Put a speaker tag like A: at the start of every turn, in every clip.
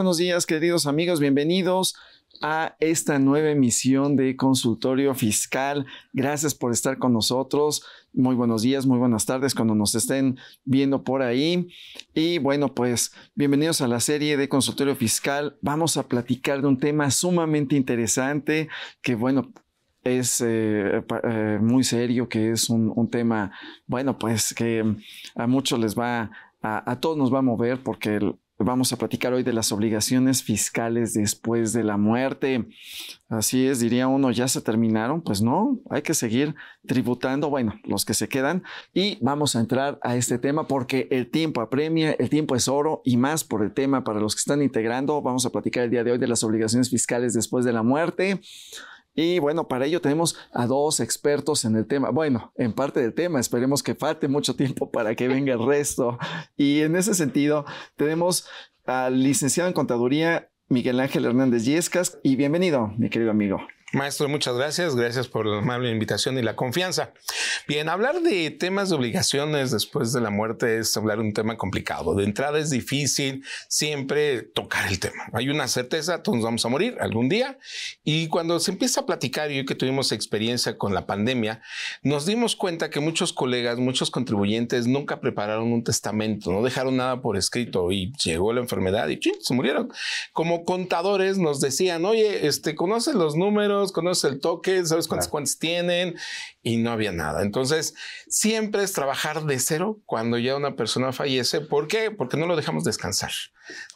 A: buenos días queridos amigos, bienvenidos a esta nueva emisión de Consultorio Fiscal. Gracias por estar con nosotros. Muy buenos días, muy buenas tardes cuando nos estén viendo por ahí. Y bueno, pues bienvenidos a la serie de Consultorio Fiscal. Vamos a platicar de un tema sumamente interesante que bueno, es eh, eh, muy serio, que es un, tema, bueno, pues que a muchos les va a, a, todos nos va a mover porque el, Vamos a platicar hoy de las obligaciones fiscales después de la muerte. Así es, diría uno, ¿ya se terminaron? Pues no, hay que seguir tributando, bueno, los que se quedan. Y vamos a entrar a este tema porque el tiempo apremia, el tiempo es oro y más por el tema para los que están integrando. Vamos a platicar el día de hoy de las obligaciones fiscales después de la muerte. Y bueno, para ello tenemos a dos expertos en el tema. Bueno, en parte del tema, esperemos que falte mucho tiempo para que venga el resto. Y en ese sentido, tenemos al licenciado en contaduría Miguel Ángel Hernández Yescas y bienvenido, mi querido amigo.
B: Maestro, muchas gracias. Gracias por la amable invitación y la confianza. Bien, hablar de temas de obligaciones después de la muerte es hablar de un tema complicado. De entrada es difícil siempre tocar el tema. Hay una certeza, todos vamos a morir algún día. Y cuando se empieza a platicar, yo que tuvimos experiencia con la pandemia, nos dimos cuenta que muchos colegas, muchos contribuyentes nunca prepararon un testamento, no dejaron nada por escrito y llegó la enfermedad y se murieron. Como contadores nos decían, oye, este, ¿conoces los números? conoces el toque, sabes cuántas tienen y no había nada. Entonces, siempre es trabajar de cero cuando ya una persona fallece. ¿Por qué? Porque no lo dejamos descansar.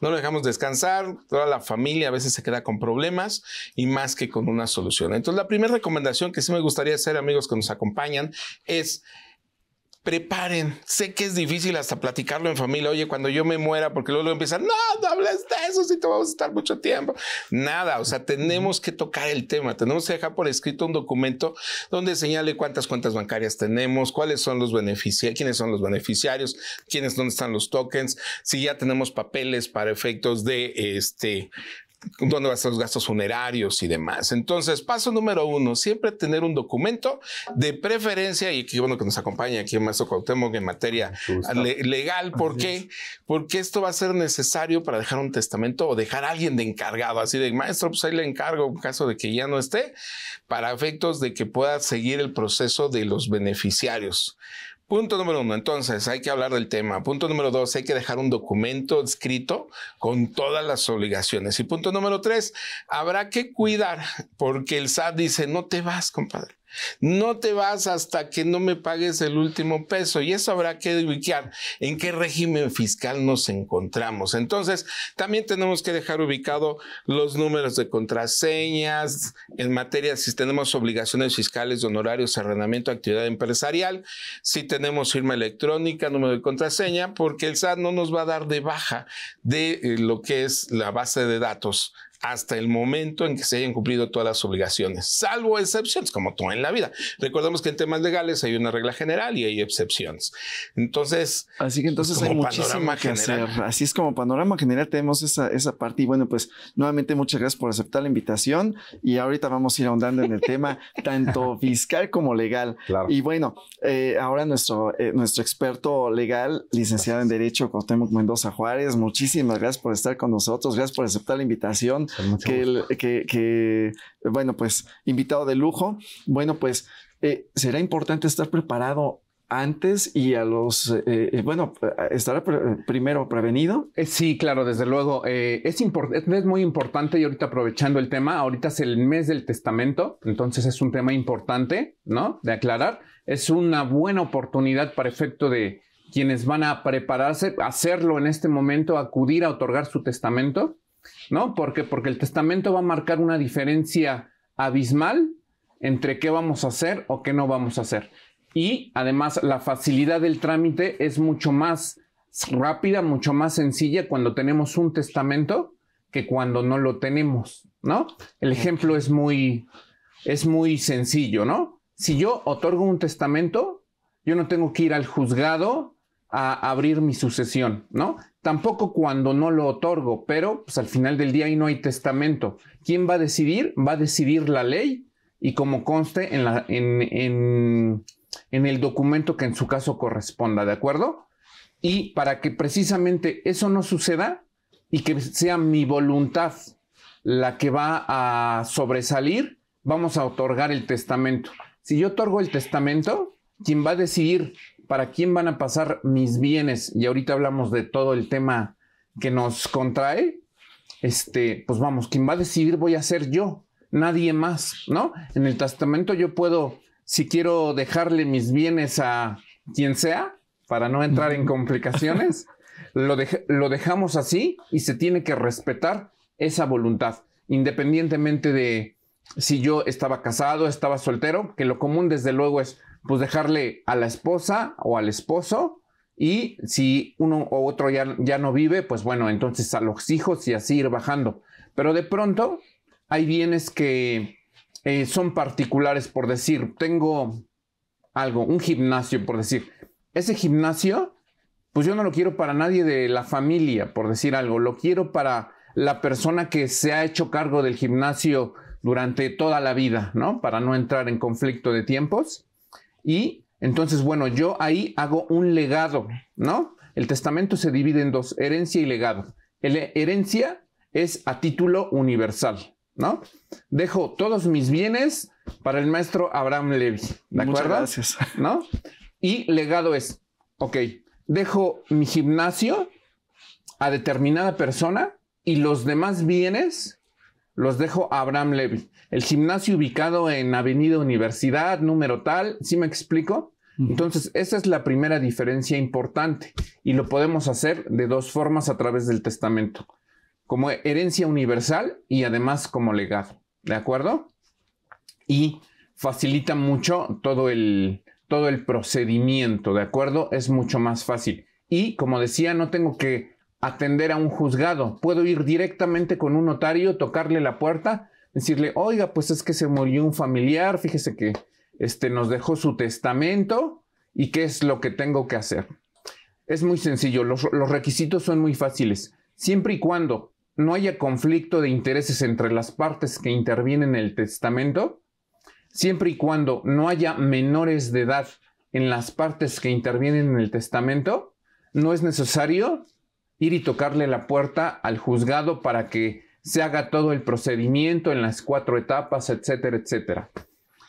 B: No lo dejamos descansar, toda la familia a veces se queda con problemas y más que con una solución. Entonces, la primera recomendación que sí me gustaría hacer, amigos que nos acompañan, es preparen. Sé que es difícil hasta platicarlo en familia. Oye, cuando yo me muera, porque luego, empiezan, no, no hables de eso, si te vamos a estar mucho tiempo. Nada, o sea, tenemos que tocar el tema. Tenemos que dejar por escrito un documento donde señale cuántas cuentas bancarias tenemos, cuáles son los beneficiarios, quiénes son los beneficiarios, quiénes, dónde están los tokens, si ya tenemos papeles para efectos de este, dónde van a los gastos funerarios y demás. Entonces, paso número uno, siempre tener un documento de preferencia y que bueno que nos acompaña aquí maestro Cuauhtémoc en materia legal. ¿Por qué? Porque esto va a ser necesario para dejar un testamento o dejar a alguien de encargado, así de maestro, pues ahí le encargo en caso de que ya no esté, para efectos de que pueda seguir el proceso de los beneficiarios. Punto número uno, entonces hay que hablar del tema. Punto número dos, hay que dejar un documento escrito con todas las obligaciones. Y punto número tres, habrá que cuidar, porque el SAT dice, no te vas, compadre. No te vas hasta que no me pagues el último peso y eso habrá que ubicar en qué régimen fiscal nos encontramos. Entonces, también tenemos que dejar ubicado los números de contraseñas en materia si tenemos obligaciones fiscales, honorarios, arrendamiento, actividad empresarial, si tenemos firma electrónica, número de contraseña, porque el SAT no nos va a dar de baja de eh, lo que es la base de datos hasta el momento en que se hayan cumplido todas las obligaciones, salvo excepciones, como todo en la vida. Recordemos que en temas legales hay una regla general y hay excepciones. Entonces,
A: así que entonces pues, hay muchísima que Hacer. Así es como panorama general tenemos esa, esa parte. Y bueno, pues nuevamente muchas gracias por aceptar la invitación y ahorita vamos a ir ahondando en el tema tanto fiscal como legal. Y bueno, eh, ahora nuestro, eh, nuestro experto legal, licenciado en Derecho, Cortemos Mendoza Juárez, muchísimas gracias por estar con nosotros, gracias por aceptar la invitación que, bueno, pues invitado de lujo. Bueno, pues eh, será importante estar preparado antes y a los, eh, eh, bueno, estará primero prevenido. sí, claro, desde luego. es, es
C: muy importante y ahorita aprovechando el tema, ahorita es el mes del testamento, entonces es un tema importante, ¿no? De aclarar. Es una buena oportunidad para efecto de quienes van a prepararse, hacerlo en este momento, acudir a otorgar su testamento ¿no? ¿Por Porque el testamento va a marcar una diferencia abismal entre qué vamos a hacer o qué no vamos a hacer. Y además la facilidad del trámite es mucho más rápida, mucho más sencilla cuando tenemos un testamento que cuando no lo tenemos, ¿no? El ejemplo es muy, es muy sencillo, ¿no? Si yo otorgo un testamento, yo no tengo que ir al juzgado a abrir mi sucesión, ¿no? Tampoco cuando no lo otorgo, pero pues, al final del día ahí no hay testamento. ¿Quién va a decidir? Va a decidir la ley y como conste en, la, en el documento que en su caso corresponda, ¿de acuerdo? Y para que precisamente eso no suceda y que sea mi voluntad la que va a sobresalir, vamos a otorgar el testamento. Si yo otorgo el testamento, quien va a decidir para quién van a pasar mis bienes, y ahorita hablamos de todo el tema que nos contrae, este, pues vamos, quien va a decidir voy a ser yo, nadie más, ¿no? En el testamento yo puedo, si quiero dejarle mis bienes a quien sea, para no entrar en complicaciones, lo, lo dejamos así y se tiene que respetar esa voluntad, independientemente de si yo estaba casado, estaba soltero, que lo común desde luego es, pues dejarle a la esposa o al esposo y si uno o otro ya, no vive, pues bueno, entonces a los hijos y así ir bajando. Pero de pronto hay bienes que eh, son particulares, por decir, tengo algo, un gimnasio, por decir, ese gimnasio, pues yo no lo quiero para nadie de la familia, por decir algo, lo quiero para la persona que se ha hecho cargo del gimnasio durante toda la vida, ¿no? Para no entrar en conflicto de tiempos. Y entonces, bueno, yo ahí hago un legado, ¿no? El testamento se divide en dos, herencia y legado. La herencia es a título universal, ¿no? Dejo todos mis bienes para el maestro Abraham Levy, ¿de acuerdo? Muchas gracias. ¿No? Y legado es, ok, dejo mi gimnasio a determinada persona y los demás bienes los dejo a Abraham Levy. El gimnasio ubicado en Avenida Universidad, número tal, ¿sí me explico? Entonces, esa es la primera diferencia importante y lo podemos hacer de dos formas a través del testamento, como herencia universal y además como legado, ¿de acuerdo? Y facilita mucho todo el, todo el procedimiento, ¿de acuerdo? Es mucho más fácil. Y como decía, no tengo que atender a un juzgado, puedo ir directamente con un notario, tocarle la puerta, decirle, oiga, pues es que se murió un familiar, fíjese que este, nos dejó su testamento y qué es lo que tengo que hacer. Es muy sencillo, los, los requisitos son muy fáciles, siempre y cuando no haya conflicto de intereses entre las partes que intervienen en el testamento, siempre y cuando no haya menores de edad en las partes que intervienen en el testamento, no es necesario ir y tocarle la puerta al juzgado para que se haga todo el procedimiento en las cuatro etapas, etcétera, etcétera.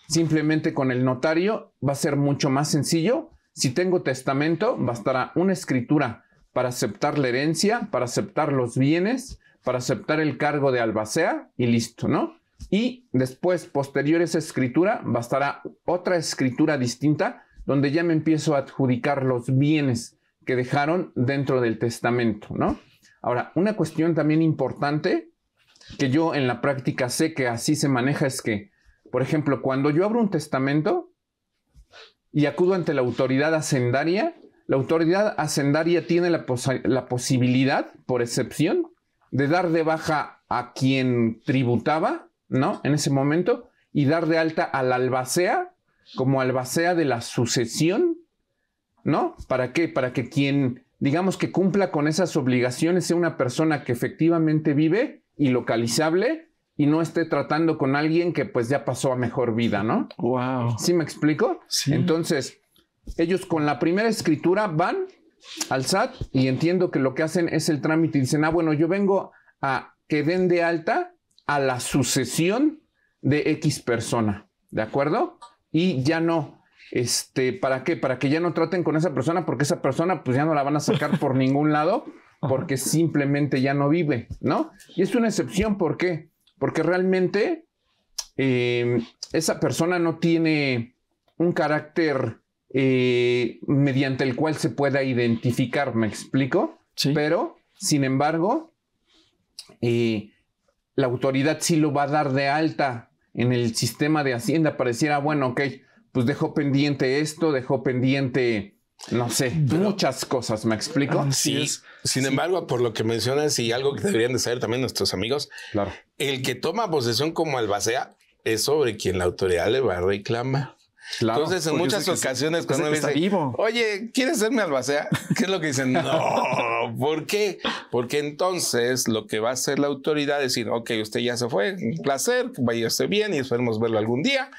C: Simplemente con el notario va a ser mucho más sencillo. Si tengo testamento, bastará una escritura para aceptar la herencia, para aceptar los bienes, para aceptar el cargo de albacea y listo, ¿no? Y después, posterior a esa escritura, bastará otra escritura distinta donde ya me empiezo a adjudicar los bienes que dejaron dentro del testamento, ¿no? Ahora, una cuestión también importante que yo en la práctica sé que así se maneja es que, por ejemplo, cuando yo abro un testamento y acudo ante la autoridad hacendaria, la autoridad hacendaria tiene la, la posibilidad, por excepción, de dar de baja a quien tributaba, ¿no? En ese momento, y dar de alta al albacea como albacea de la sucesión ¿no? ¿Para qué? Para que quien, digamos, que cumpla con esas obligaciones sea una persona que efectivamente vive y localizable y no esté tratando con alguien que pues ya pasó a mejor vida, ¿no? Wow. ¿Sí me explico? Entonces, ellos con la primera escritura van al SAT y entiendo que lo que hacen es el trámite y dicen, ah, bueno, yo vengo a que den de alta a la sucesión de X persona, ¿de acuerdo? Y ya no este, ¿para qué? Para que ya no traten con esa persona, porque esa persona pues ya no la van a sacar por ningún lado, porque simplemente ya no vive, ¿no? Y es una excepción, ¿por qué? Porque realmente em, esa persona no tiene un carácter eh, mediante el cual se pueda identificar, ¿me explico? Pero, sin embargo, eh, la autoridad sí lo va a dar de alta en el sistema de Hacienda, pareciera, ah, bueno, ok, pues dejó pendiente esto, dejó pendiente, no sé, muchas cosas, ¿me explico? Ah, sí. Sin embargo, por lo que mencionas y algo que deberían de saber también nuestros amigos,
B: el que toma posesión como albacea es sobre quien la autoridad le va a reclamar. Entonces, en pues, muchas ocasiones, cuando me dicen, oye, ¿quieres ser mi albacea? ¿Qué es lo que dicen? no, ¿por qué? Porque entonces lo que va a hacer la autoridad es decir, ok, usted ya se fue, un placer, vaya usted bien y esperemos verlo algún día,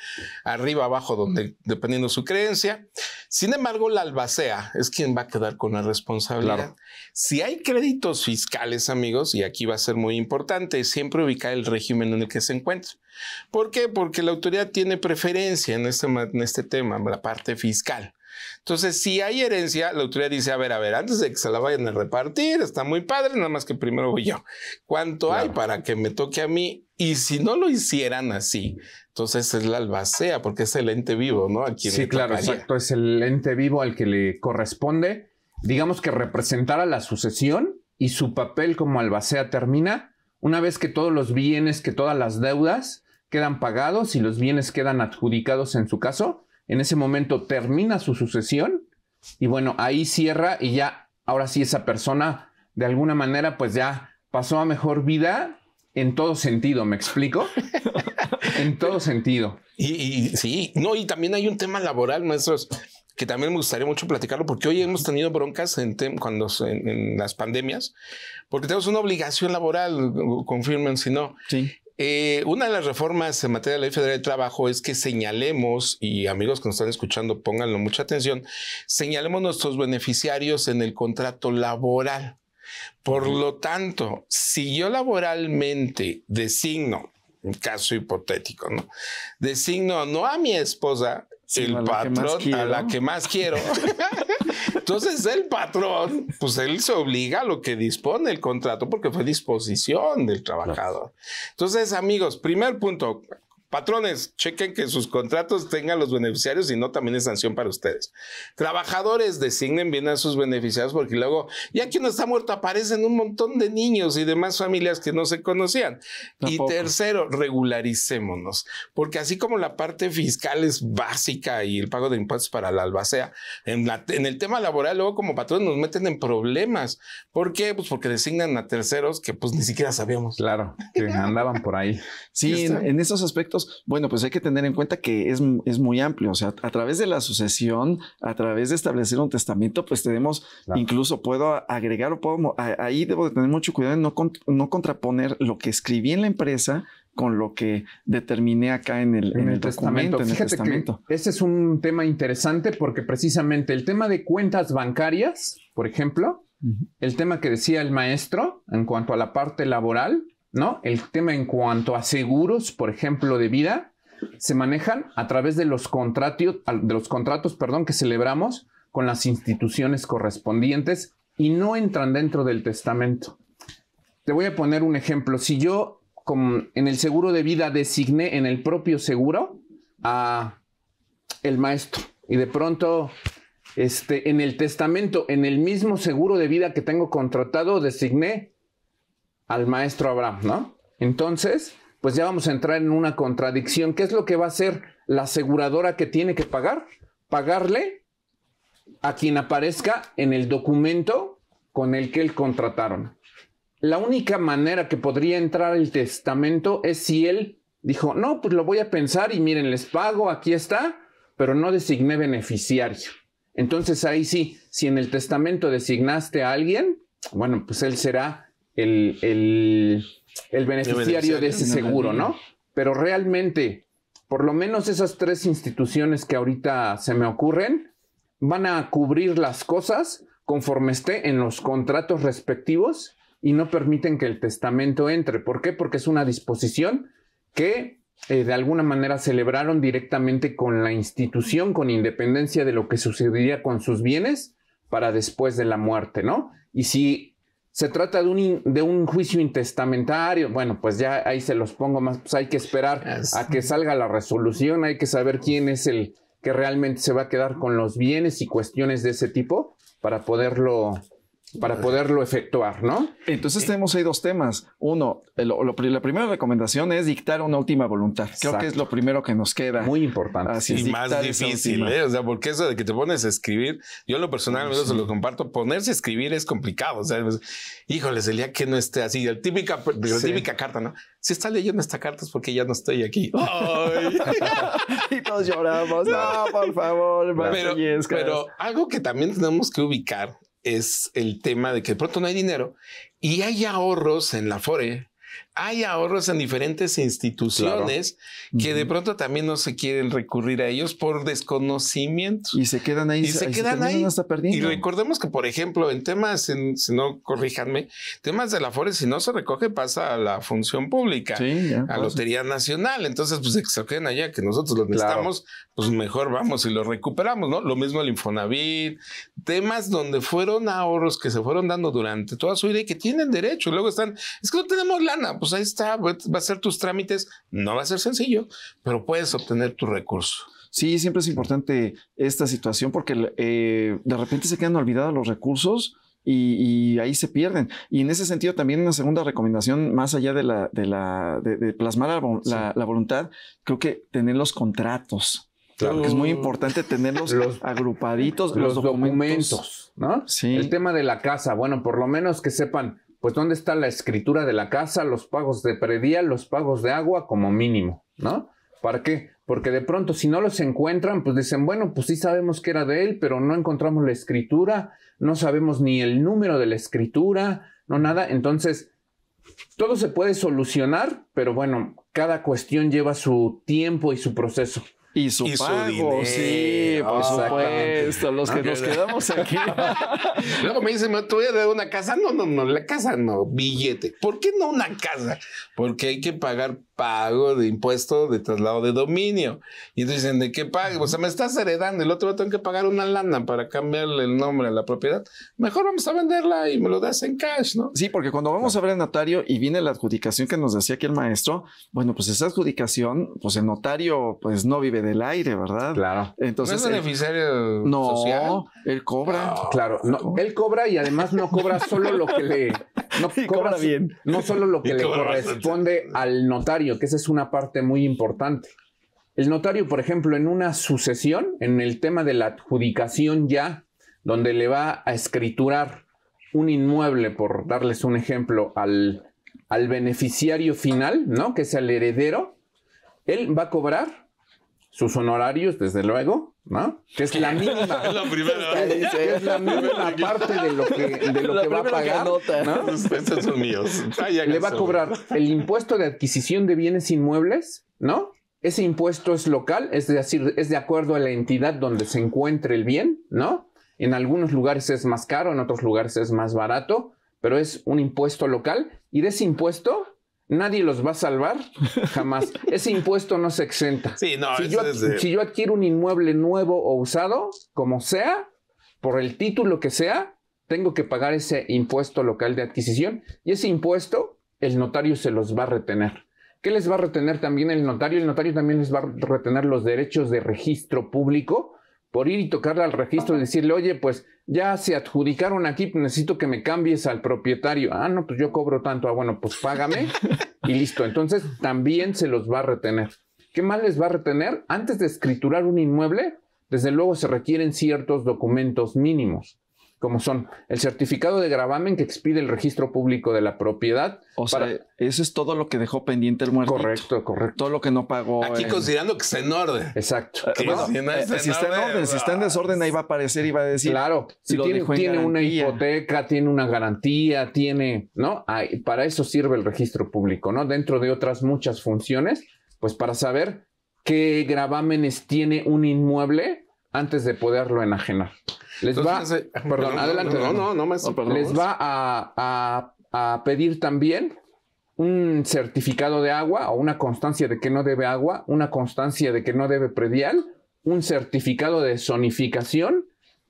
B: arriba, abajo, donde, dependiendo su creencia. Sin embargo, la albacea es quien va a quedar con la responsabilidad. Si hay créditos fiscales, amigos, y aquí va a ser muy importante, siempre ubicar el régimen en el que se encuentra. ¿Por qué? Porque la autoridad tiene preferencia en este, en este tema, la parte fiscal. Entonces, si hay herencia, la autoridad dice, a ver, a ver, antes de que se la vayan a repartir, está muy padre, nada más que primero voy yo. ¿Cuánto hay para que me toque a mí? Y si no lo hicieran así, entonces es la albacea, porque es el ente vivo, ¿no? A sí, claro, exacto,
C: es el ente vivo al que le corresponde, digamos que representara la sucesión y su papel como albacea termina una vez que todos los bienes, que todas las deudas quedan pagados y los bienes quedan adjudicados en su caso. En ese momento termina su sucesión y bueno, ahí cierra y ya, ahora sí esa persona de alguna manera pues ya pasó a mejor vida en todo sentido, ¿me explico? en todo sentido. Y, y, sí, no,
B: y también hay un tema laboral, nuestros que también me gustaría mucho platicarlo, porque hoy hemos tenido broncas en, cuando, en, en, las pandemias, porque tenemos una obligación laboral, confirmen si no. Sí. Eh, una de las reformas en materia de la Ley Federal de Trabajo es que señalemos, y amigos que nos están escuchando, pónganlo mucha atención, señalemos nuestros beneficiarios en el contrato laboral. Por lo tanto, si yo laboralmente designo, un caso hipotético, ¿no? Designo no a mi esposa, el patrón a la que más quiero. Entonces el patrón, pues él se obliga a lo que dispone el contrato porque fue disposición del trabajador. Entonces, amigos, primer punto, Patrones, chequen que sus contratos tengan los beneficiarios y no también es sanción para ustedes. Trabajadores, designen bien a sus beneficiarios porque luego, ya que uno está muerto, aparecen un montón de niños y demás familias que no se conocían. Y tercero, regularicémonos, porque así como la parte fiscal es básica y el pago de impuestos para la albacea, en, el tema laboral luego como patrones nos meten en problemas. ¿Por qué? Pues porque designan a terceros que pues ni siquiera sabíamos. Claro, que
A: andaban por ahí. Sí, en esos aspectos bueno, pues hay que tener en cuenta que es, muy amplio. O sea, a través de la sucesión, a través de establecer un testamento, pues tenemos, incluso puedo agregar o puedo, ahí debo de tener mucho cuidado en no, contraponer lo que escribí en la empresa con lo que determiné acá en el, testamento.
C: ese es un tema interesante porque precisamente el tema de cuentas bancarias, por ejemplo, el tema que decía el maestro en cuanto a la parte laboral, el tema en cuanto a seguros, por ejemplo, de vida, se manejan a través de los, contratos, de los contratos perdón, que celebramos con las instituciones correspondientes y no entran dentro del testamento. Te voy a poner un ejemplo. Si yo en el seguro de vida designé en el propio seguro a el maestro y de pronto este, en el testamento, en el mismo seguro de vida que tengo contratado, designé al maestro Abraham, ¿no? Entonces, pues ya vamos a entrar en una contradicción. ¿Qué es lo que va a hacer la aseguradora que tiene que pagar? Pagarle a quien aparezca en el documento con el que él contrataron. La única manera que podría entrar el testamento es si él dijo, no, pues lo voy a pensar y miren, les pago, aquí está, pero no designé beneficiario. Entonces ahí sí, si en el testamento designaste a alguien, bueno, pues él será el, beneficiario de ese seguro, ¿no? Pero realmente, por lo menos esas tres instituciones que ahorita se me ocurren, van a cubrir las cosas conforme esté en los contratos respectivos y no permiten que el testamento entre. ¿Por qué? Porque es una disposición que eh, de alguna manera celebraron directamente con la institución, con independencia de lo que sucedería con sus bienes para después de la muerte, ¿no? Y si se trata de un, de un juicio intestamentario. Bueno, pues ya ahí se los pongo más. Pues hay que esperar a que salga la resolución. Hay que saber quién es el que realmente se va a quedar con los bienes y cuestiones de ese tipo para poderlo para poderlo efectuar, ¿no?
A: Entonces eh, tenemos ahí dos temas. Uno, la primera recomendación es dictar una última voluntad. Creo que es lo primero que nos queda. Muy importante. y más difícil, ¿eh? O
B: sea, porque eso de que te pones a escribir, yo lo personal se lo comparto, ponerse a escribir es complicado. O sea, híjoles, el día que no esté así, la típica, carta, ¿no? Si está leyendo esta carta es porque ya no estoy aquí.
A: y todos lloramos. No, por favor. pero
B: algo que también tenemos que ubicar es el tema de que de pronto no hay dinero y hay ahorros en la FORE, hay ahorros en diferentes instituciones que de pronto también no se quieren recurrir a ellos por desconocimiento.
A: Y se quedan ahí. Y se, quedan ahí. Y
B: recordemos que, por ejemplo, en temas, si no corríjanme, temas de la FORE, si no se recoge, pasa a la función pública, a Lotería Nacional. Entonces, pues se queden allá, que nosotros los necesitamos, pues mejor vamos y lo recuperamos, ¿no? Lo mismo el Infonavit, temas donde fueron ahorros que se fueron dando durante toda su vida y que tienen derecho. luego están, es que no tenemos lana, pues pues ahí está, va a ser tus trámites, no va a ser sencillo, pero puedes obtener tu recurso. Sí,
A: siempre es importante esta situación porque eh, de repente se quedan olvidados los recursos. Y, ahí se pierden. Y en ese sentido, también una segunda recomendación, más allá de, la, de, plasmar la, voluntad, creo que tener los contratos. Claro. que es muy importante tenerlos agrupaditos, los, documentos, ¿no? Sí. El tema
C: de la casa, bueno, por lo menos que sepan pues ¿dónde está la escritura de la casa, los pagos de predial, los pagos de agua como mínimo, ¿no? ¿Para qué? Porque de pronto si no los encuentran, pues dicen, bueno, pues sí sabemos que era de él, pero no encontramos la escritura, no sabemos ni el número de la escritura, no nada. Entonces, todo se puede solucionar, pero bueno, cada cuestión lleva su tiempo y su proceso. Y su pago,
B: sí, por supuesto, los que nos quedamos aquí. Luego me dicen, me te voy a dar una casa. No, no, no, la casa no, billete. ¿Por qué no una casa? Porque hay que pagar pago de impuesto de traslado de dominio. Y entonces dicen, ¿de qué pago? O sea, me estás heredando, el otro va a tener que pagar una lana para cambiarle el nombre a la propiedad. Mejor vamos a venderla y me lo das en
A: cash, ¿no? Sí, porque cuando vamos a ver el notario y viene la adjudicación que nos decía aquí el maestro, bueno, pues esa adjudicación, pues el notario pues no vive del aire, ¿verdad? Claro. Entonces, ¿No beneficiario no, él cobra. claro, no, él cobra
C: y además no cobra solo lo que le...
A: No cobra, cobra bien. No solo lo que le corresponde
C: al notario que esa es una parte muy importante. El notario, por ejemplo, en una sucesión, en el tema de la adjudicación ya, donde le va a escriturar un inmueble, por darles un ejemplo, al, al beneficiario final, ¿no? Que es el heredero, él va a cobrar sus honorarios, desde luego, ¿no? Que es la mínima. es la primera. es la mínima parte de lo que, de lo que va a pagar. ¿no? son míos. Le va a cobrar el impuesto de adquisición de bienes inmuebles, ¿no? Ese impuesto es local, es decir, es de acuerdo a la entidad donde se encuentre el bien, ¿no? En algunos lugares es más caro, en otros lugares es más barato, pero es un impuesto local y de ese impuesto nadie los va a salvar jamás. Ese impuesto no se exenta. si yo adquiero un inmueble nuevo o usado, como sea, por el título que sea, tengo que pagar ese impuesto local de adquisición y ese impuesto el notario se los va a retener. ¿Qué les va a retener también el notario? El notario también les va a retener los derechos de registro público ir y tocarle al registro y decirle, oye, pues ya se adjudicaron aquí, necesito que me cambies al propietario. Ah, no, pues yo cobro tanto. Ah, bueno, pues págame y listo. Entonces también se los va a retener. ¿Qué más les va a retener? Antes de escriturar un inmueble, desde luego se requieren ciertos documentos mínimos como son el certificado de gravamen que expide el registro público de la propiedad. O sea, eso es todo lo que dejó
A: pendiente el muerto. Correcto, correcto. Todo lo que no pagó. Aquí considerando
B: que está en orden.
A: Exacto. Eh, si, está en orden, si está en ah, desorden, ahí va a aparecer y va a decir. Claro, si tiene, una
C: hipoteca, tiene una garantía, tiene, ¿no? para eso sirve el registro público, ¿no? Dentro de otras muchas funciones, pues para saber qué gravámenes tiene un inmueble antes de poderlo enajenar. Les va, no, no, les va a, a pedir también un certificado de agua o una constancia de que no debe agua, una constancia de que no debe predial, un certificado de zonificación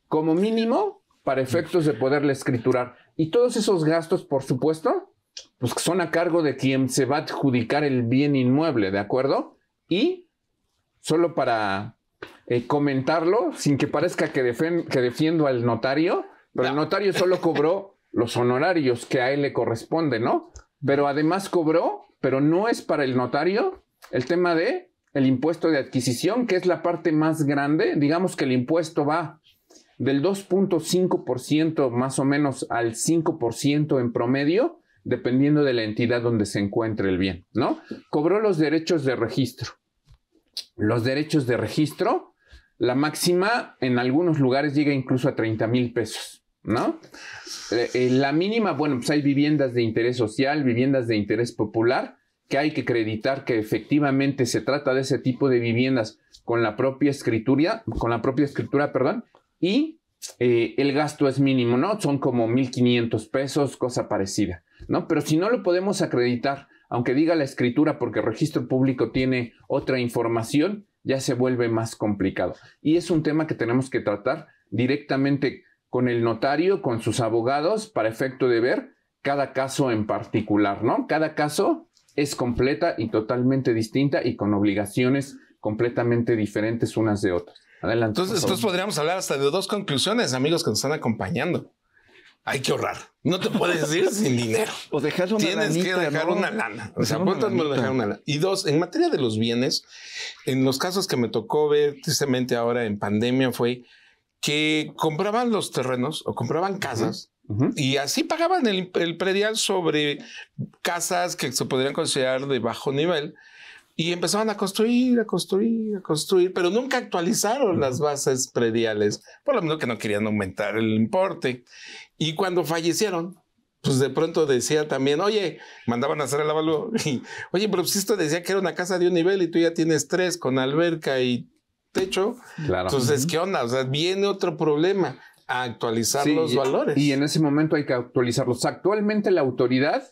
C: como mínimo para efectos de poderle escriturar. Y todos esos gastos, por supuesto, pues son a cargo de quien se va a adjudicar el bien inmueble, ¿de acuerdo? Y solo para eh, comentarlo sin que parezca que, defiendo al notario, pero el notario solo cobró los honorarios que a él le corresponde, ¿no? Pero además cobró, pero no es para el notario, el tema de el impuesto de adquisición, que es la parte más grande, digamos que el impuesto va del 2.5% más o menos al 5% en promedio, dependiendo de la entidad donde se encuentre el bien, ¿no? Cobró los derechos de registro, los derechos de registro, la máxima en algunos lugares llega incluso a 30 mil pesos, ¿no? Eh, eh, la mínima, bueno, pues hay viviendas de interés social, viviendas de interés popular, que hay que acreditar que efectivamente se trata de ese tipo de viviendas con la propia escritura, con la propia escritura, perdón, y eh, el gasto es mínimo, ¿no? Son como 1.500 pesos, cosa parecida, ¿no? Pero si no lo podemos acreditar aunque diga la escritura porque el registro público tiene otra información, ya se vuelve más complicado. Y es un tema que tenemos que tratar directamente con el notario, con sus abogados, para efecto de ver cada caso en particular, ¿no? Cada caso es completa y totalmente distinta y con obligaciones completamente diferentes unas de otras. Adelante. Entonces, entonces
B: podríamos hablar hasta de dos conclusiones, amigos que nos están acompañando hay que ahorrar. No te puedes ir sin dinero. O dejar una Tienes que dejar una lana. O sea, ¿cuántas dejar una lana? Y dos, en materia de los bienes, en los casos que me tocó ver, tristemente ahora en pandemia, fue que compraban los terrenos o compraban casas. Y así pagaban el, el, predial sobre casas que se podrían considerar de bajo nivel y empezaban a construir, a construir, a construir, pero nunca actualizaron las bases prediales, por lo menos que no querían aumentar el importe. Y cuando fallecieron, pues de pronto decía también, oye, mandaban a hacer el avalúo. oye, pero si pues, esto decía que era una casa de un nivel y tú ya tienes tres con alberca y techo. Entonces, ¿qué onda? O sea, viene otro problema, a actualizar los valores. Y en
C: ese momento hay que actualizarlos. Actualmente la autoridad,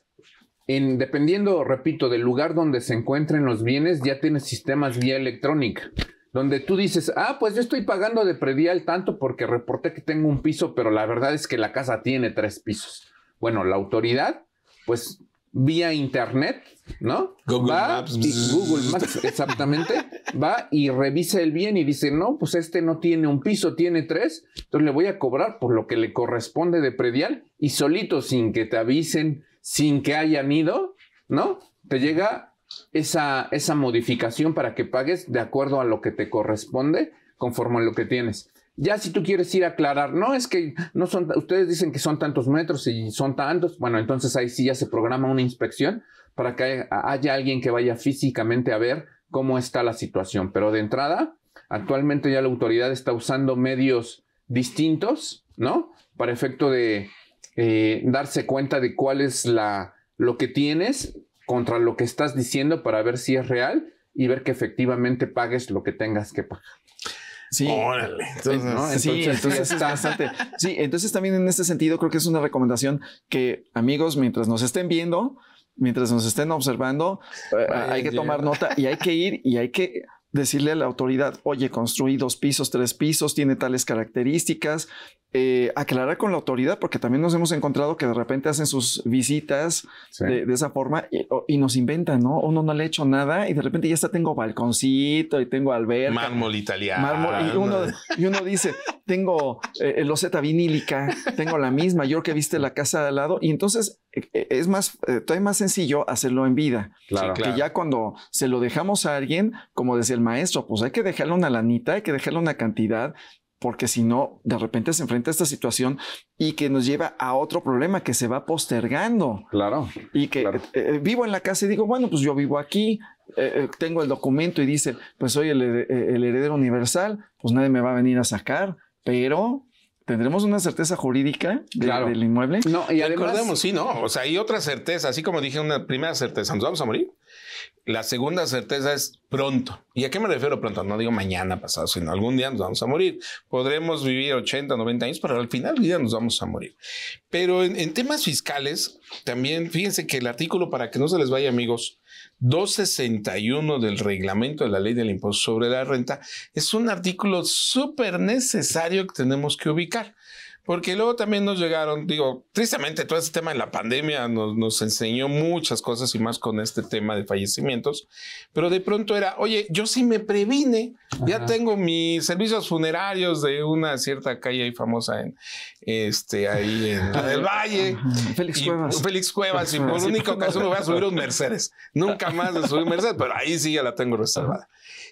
C: dependiendo, repito, del lugar donde se encuentren los bienes, ya tiene sistemas vía electrónica donde tú dices, ah, pues yo estoy pagando de predial tanto porque reporté que tengo un piso, pero la verdad es que la casa tiene tres pisos. Bueno, la autoridad, pues vía internet, ¿no? Google Maps. Y Google Maps, exactamente, va y revisa el bien y dice, no, pues este no tiene un piso, tiene tres, entonces le voy a cobrar por lo que le corresponde de predial y solito, sin que te avisen, sin que hayan ido, ¿no? Te llega esa, esa modificación para que pagues de acuerdo a lo que te corresponde, conforme a lo que tienes. Ya si tú quieres ir a aclarar, no es que no son, ustedes dicen que son tantos metros y son tantos, bueno, entonces ahí sí ya se programa una inspección para que haya, alguien que vaya físicamente a ver cómo está la situación. Pero de entrada, actualmente ya la autoridad está usando medios distintos, ¿no? Para efecto de eh, darse cuenta de cuál es la, lo que tienes contra lo que estás diciendo para ver si es real y ver que efectivamente pagues lo que tengas que pagar.
A: Sí. Órale. Entonces, sí, entonces bastante. Sí, entonces también en este sentido creo que es una recomendación que amigos, mientras nos estén viendo, mientras nos estén observando, eh, hay que tomar nota y hay que ir y hay que decirle a la autoridad, oye, construí dos pisos, tres pisos, tiene tales características, eh, aclarar con la autoridad, porque también nos hemos encontrado que de repente hacen sus visitas de, esa forma y, nos inventan, ¿no? Uno no le ha hecho nada y de repente ya está, tengo balconcito y tengo alberca. Mármol italiano. y, uno, dice, tengo el eh, eh, loseta vinílica, tengo la misma, yo que viste la casa de al lado. Y entonces es más, todavía más sencillo hacerlo en vida. Claro. claro. Que ya cuando se lo dejamos a alguien, como decía el maestro, pues hay que dejarle una lanita, hay que dejarle una cantidad porque si no, de repente se enfrenta a esta situación y que nos lleva a otro problema que se va postergando. Claro. Y que eh, eh, vivo en la casa y digo, bueno, pues yo vivo aquí, eh, tengo el documento y dice, pues soy el, heredero universal, pues nadie me va a venir a sacar, pero ¿Tendremos una certeza jurídica del inmueble? No, y además, recordemos, sí,
B: no. O sea, hay otra certeza, así como dije, una primera certeza, ¿nos vamos a morir? La segunda certeza es pronto. ¿Y a qué me refiero pronto? No digo mañana, pasado, sino algún día nos vamos a morir. Podremos vivir 80, 90 años, pero al final día nos vamos a morir. Pero en, temas fiscales, también fíjense que el artículo, para que no se les vaya amigos, 261 del reglamento de la ley del impuesto sobre la renta es un artículo súper necesario que tenemos que ubicar. Porque luego también nos llegaron, digo, tristemente todo este tema de la pandemia nos, enseñó muchas cosas y más con este tema de fallecimientos, pero de pronto era, oye, yo sí me previne, ya tengo mis servicios funerarios de una cierta calle ahí famosa en, este, ahí en el Valle. Félix Cuevas. Félix Cuevas, y por única ocasión me voy a subir un Mercedes. Nunca más me subí un Mercedes, pero ahí sí ya la tengo reservada.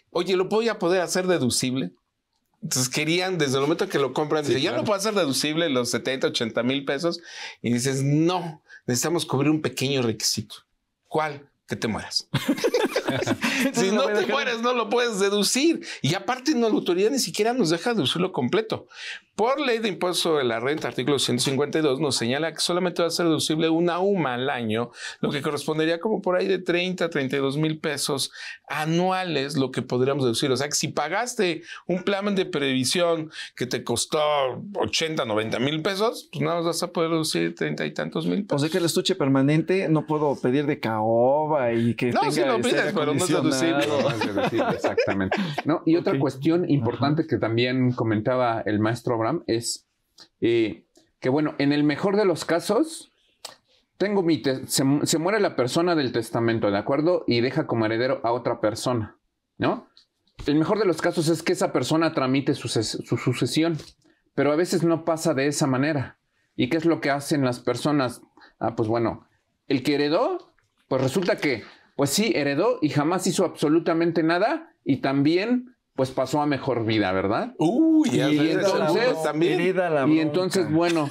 B: Oye, ¿lo voy a poder hacer deducible? Entonces querían, desde el momento que lo compran, ya no puede ser deducible los 70, 80 mil pesos. Y dices, no, necesitamos cubrir un pequeño requisito. ¿Cuál? Que te mueras. si no te mueres, no lo puedes deducir. Y aparte, no, la autoridad ni siquiera nos deja deducirlo completo. Por ley de impuesto de la renta, artículo 152, nos señala que solamente va a ser deducible una UMA al año, lo que correspondería como por ahí de 30 a 32 mil pesos anuales, lo que podríamos deducir. O sea, que si pagaste un plan de previsión que te costó 80, 90 mil pesos, pues nada más vas a poder
C: deducir 30 y tantos mil pesos.
A: O sea, que el estuche permanente no puedo pedir de caoba y que no, Si lo este pides, pero no es exactamente. No, y otra cuestión
C: importante que también comentaba el maestro Abraham es eh, que, bueno, en el mejor de los casos, tengo mi se, se, muere la persona del testamento, ¿de acuerdo? Y deja como heredero a otra persona, ¿no? El mejor de los casos es que esa persona tramite su, su sucesión, pero a veces no pasa de esa manera. ¿Y qué es lo que hacen las personas? Ah, pues bueno, el que heredó, pues resulta que pues sí, heredó y jamás hizo absolutamente nada y también pues pasó a mejor vida, ¿verdad? Uy, y, entonces, y entonces, bueno,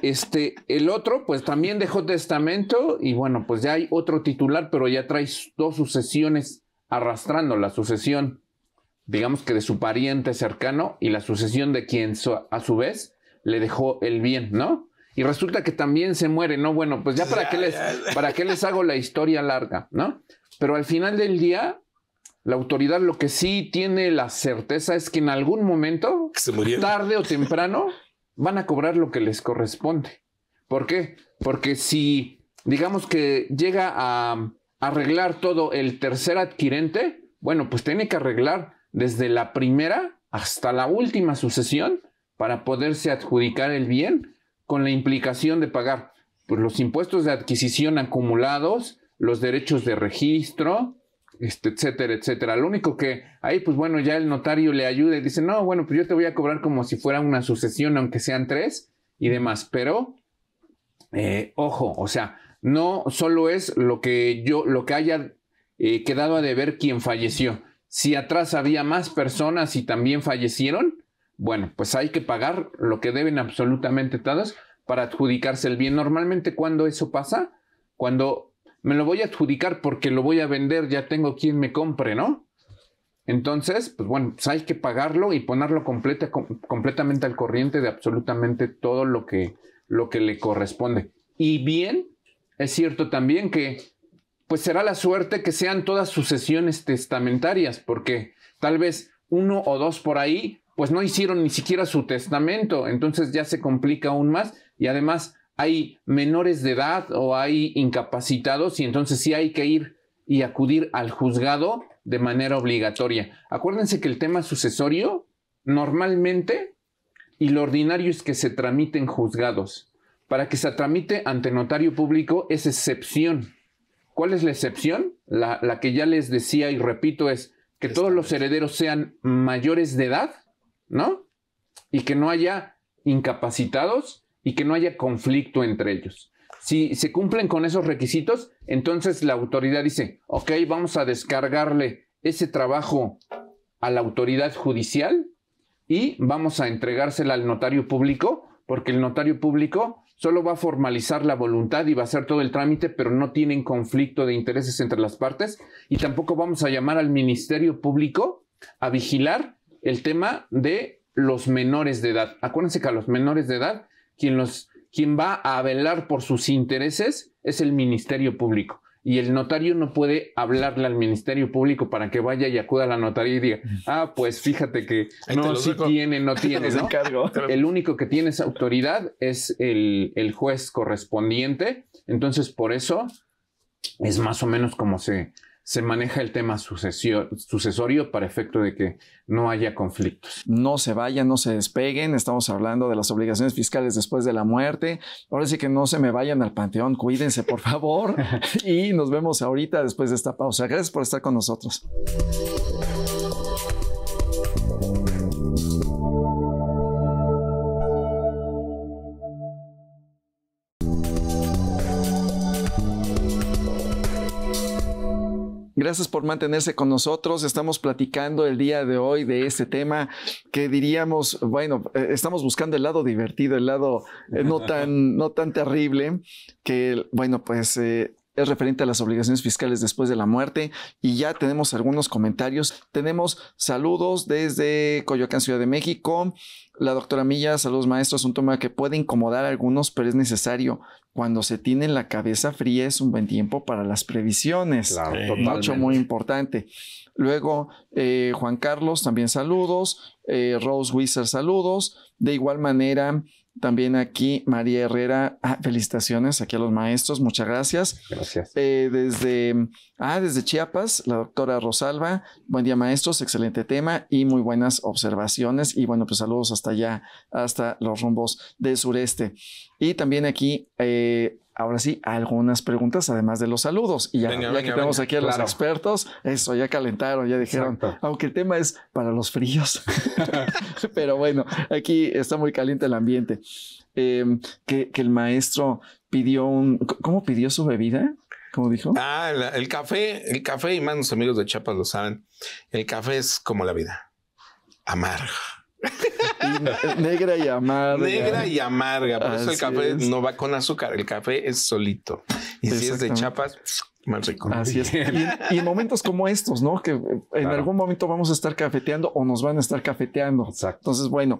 C: este, el otro, pues también dejó testamento y bueno, pues ya hay otro titular, pero ya trae dos sucesiones arrastrando la sucesión, digamos que de su pariente cercano y la sucesión de quien a su vez le dejó el bien, ¿no? y resulta que también se muere. No, bueno, pues ya para qué les, para les hago la historia larga, ¿no? Pero al final del día, la autoridad lo que sí tiene la certeza es que en algún momento, tarde o temprano, van a cobrar lo que les corresponde. ¿Por qué? Porque si, digamos que llega a arreglar todo el tercer adquirente, bueno, pues tiene que arreglar desde la primera hasta la última sucesión para poderse adjudicar el bien con la implicación de pagar pues, los impuestos de adquisición acumulados, los derechos de registro, este, etcétera, etcétera. Lo único que ahí, pues bueno, ya el notario le ayuda y dice, no, bueno, pues yo te voy a cobrar como si fuera una sucesión, aunque sean tres y demás. Pero, eh, ojo, o sea, no solo es lo que yo, lo que haya eh, quedado a deber quien falleció. Si atrás había más personas y también fallecieron, bueno, pues hay que pagar lo que deben absolutamente todos para adjudicarse el bien. Normalmente cuando eso pasa, cuando me lo voy a adjudicar porque lo voy a vender, ya tengo quien me compre, ¿no? Entonces, pues bueno, pues hay que pagarlo y ponerlo completamente al corriente de absolutamente todo lo que, lo que le corresponde. Y bien, es cierto también que pues será la suerte que sean todas sucesiones testamentarias, porque tal vez uno o dos por ahí pues no hicieron ni siquiera su testamento, entonces ya se complica aún más y además hay menores de edad o hay incapacitados y entonces sí hay que ir y acudir al juzgado de manera obligatoria. Acuérdense que el tema sucesorio normalmente y lo ordinario es que se tramiten juzgados. Para que se tramite ante notario público es excepción. ¿Cuál es la excepción? La, la que ya les decía y repito es que todos los herederos sean mayores de edad ¿no? Y que no haya incapacitados y que no haya conflicto entre ellos. Si se cumplen con esos requisitos, entonces la autoridad dice, ok, vamos a descargarle ese trabajo a la autoridad judicial y vamos a entregársela al notario público, porque el notario público solo va a formalizar la voluntad y va a hacer todo el trámite, pero no tienen conflicto de intereses entre las partes y tampoco vamos a llamar al Ministerio Público a vigilar el tema de los menores de edad. Acuérdense que a los menores de edad, quien, los, quien va a velar por sus intereses es el Ministerio Público y el notario no puede hablarle al Ministerio Público para que vaya y acuda a la notaría y diga, ah, pues fíjate que no, si tiene, no tiene. El único que tiene esa autoridad es el, el, juez correspondiente. Entonces, por eso es más o menos como se,
A: se maneja el tema sucesorio para efecto de que no haya conflictos. No se vayan, no se despeguen. Estamos hablando de las obligaciones fiscales después de la muerte. Ahora sí que no se me vayan al panteón. Cuídense, por favor. y nos vemos ahorita después de esta pausa. Gracias por estar con nosotros. Gracias por mantenerse con nosotros. Estamos platicando el día de hoy de este tema que diríamos, bueno, eh, estamos buscando el lado divertido, el lado eh, no, tan, no tan terrible, que, bueno, pues... Eh, es referente a las obligaciones fiscales después de la muerte y ya tenemos algunos comentarios. Tenemos saludos desde Coyoacán, Ciudad de México. La doctora Milla, saludos maestros, un tema que puede incomodar a algunos, pero es necesario. Cuando se tiene la cabeza fría es un buen tiempo para las previsiones. Claro, totalmente. Mucho, muy importante. Luego, eh, Juan Carlos, también saludos. Eh, Rose Wizard, saludos. De igual manera, también aquí María Herrera, ah, felicitaciones aquí a los maestros, muchas gracias. Gracias. Eh, desde, ah, desde Chiapas, la doctora Rosalba, buen día maestros, excelente tema y muy buenas observaciones. Y bueno, pues saludos hasta allá, hasta los rumbos del sureste. Y también aquí eh, ahora sí, algunas preguntas además de los saludos. Y ya, que tenemos aquí a los expertos, eso, ya calentaron, ya dijeron, aunque el tema es para los fríos, pero bueno, aquí está muy caliente el ambiente. Em, que, el maestro pidió un, ¿cómo pidió su bebida? ¿Cómo dijo?
B: Ah, el, café, el café, y más los amigos de Chiapas lo saben, el café es como la vida, amarga
A: negra y amarga. Negra y
B: amarga. Por eso el café no va con azúcar. El café es solito. Y si es de chapas,
A: Así es. Y, en momentos como estos, ¿no? Que en algún momento vamos a estar cafeteando o nos van a estar cafeteando. Exacto. Entonces, bueno,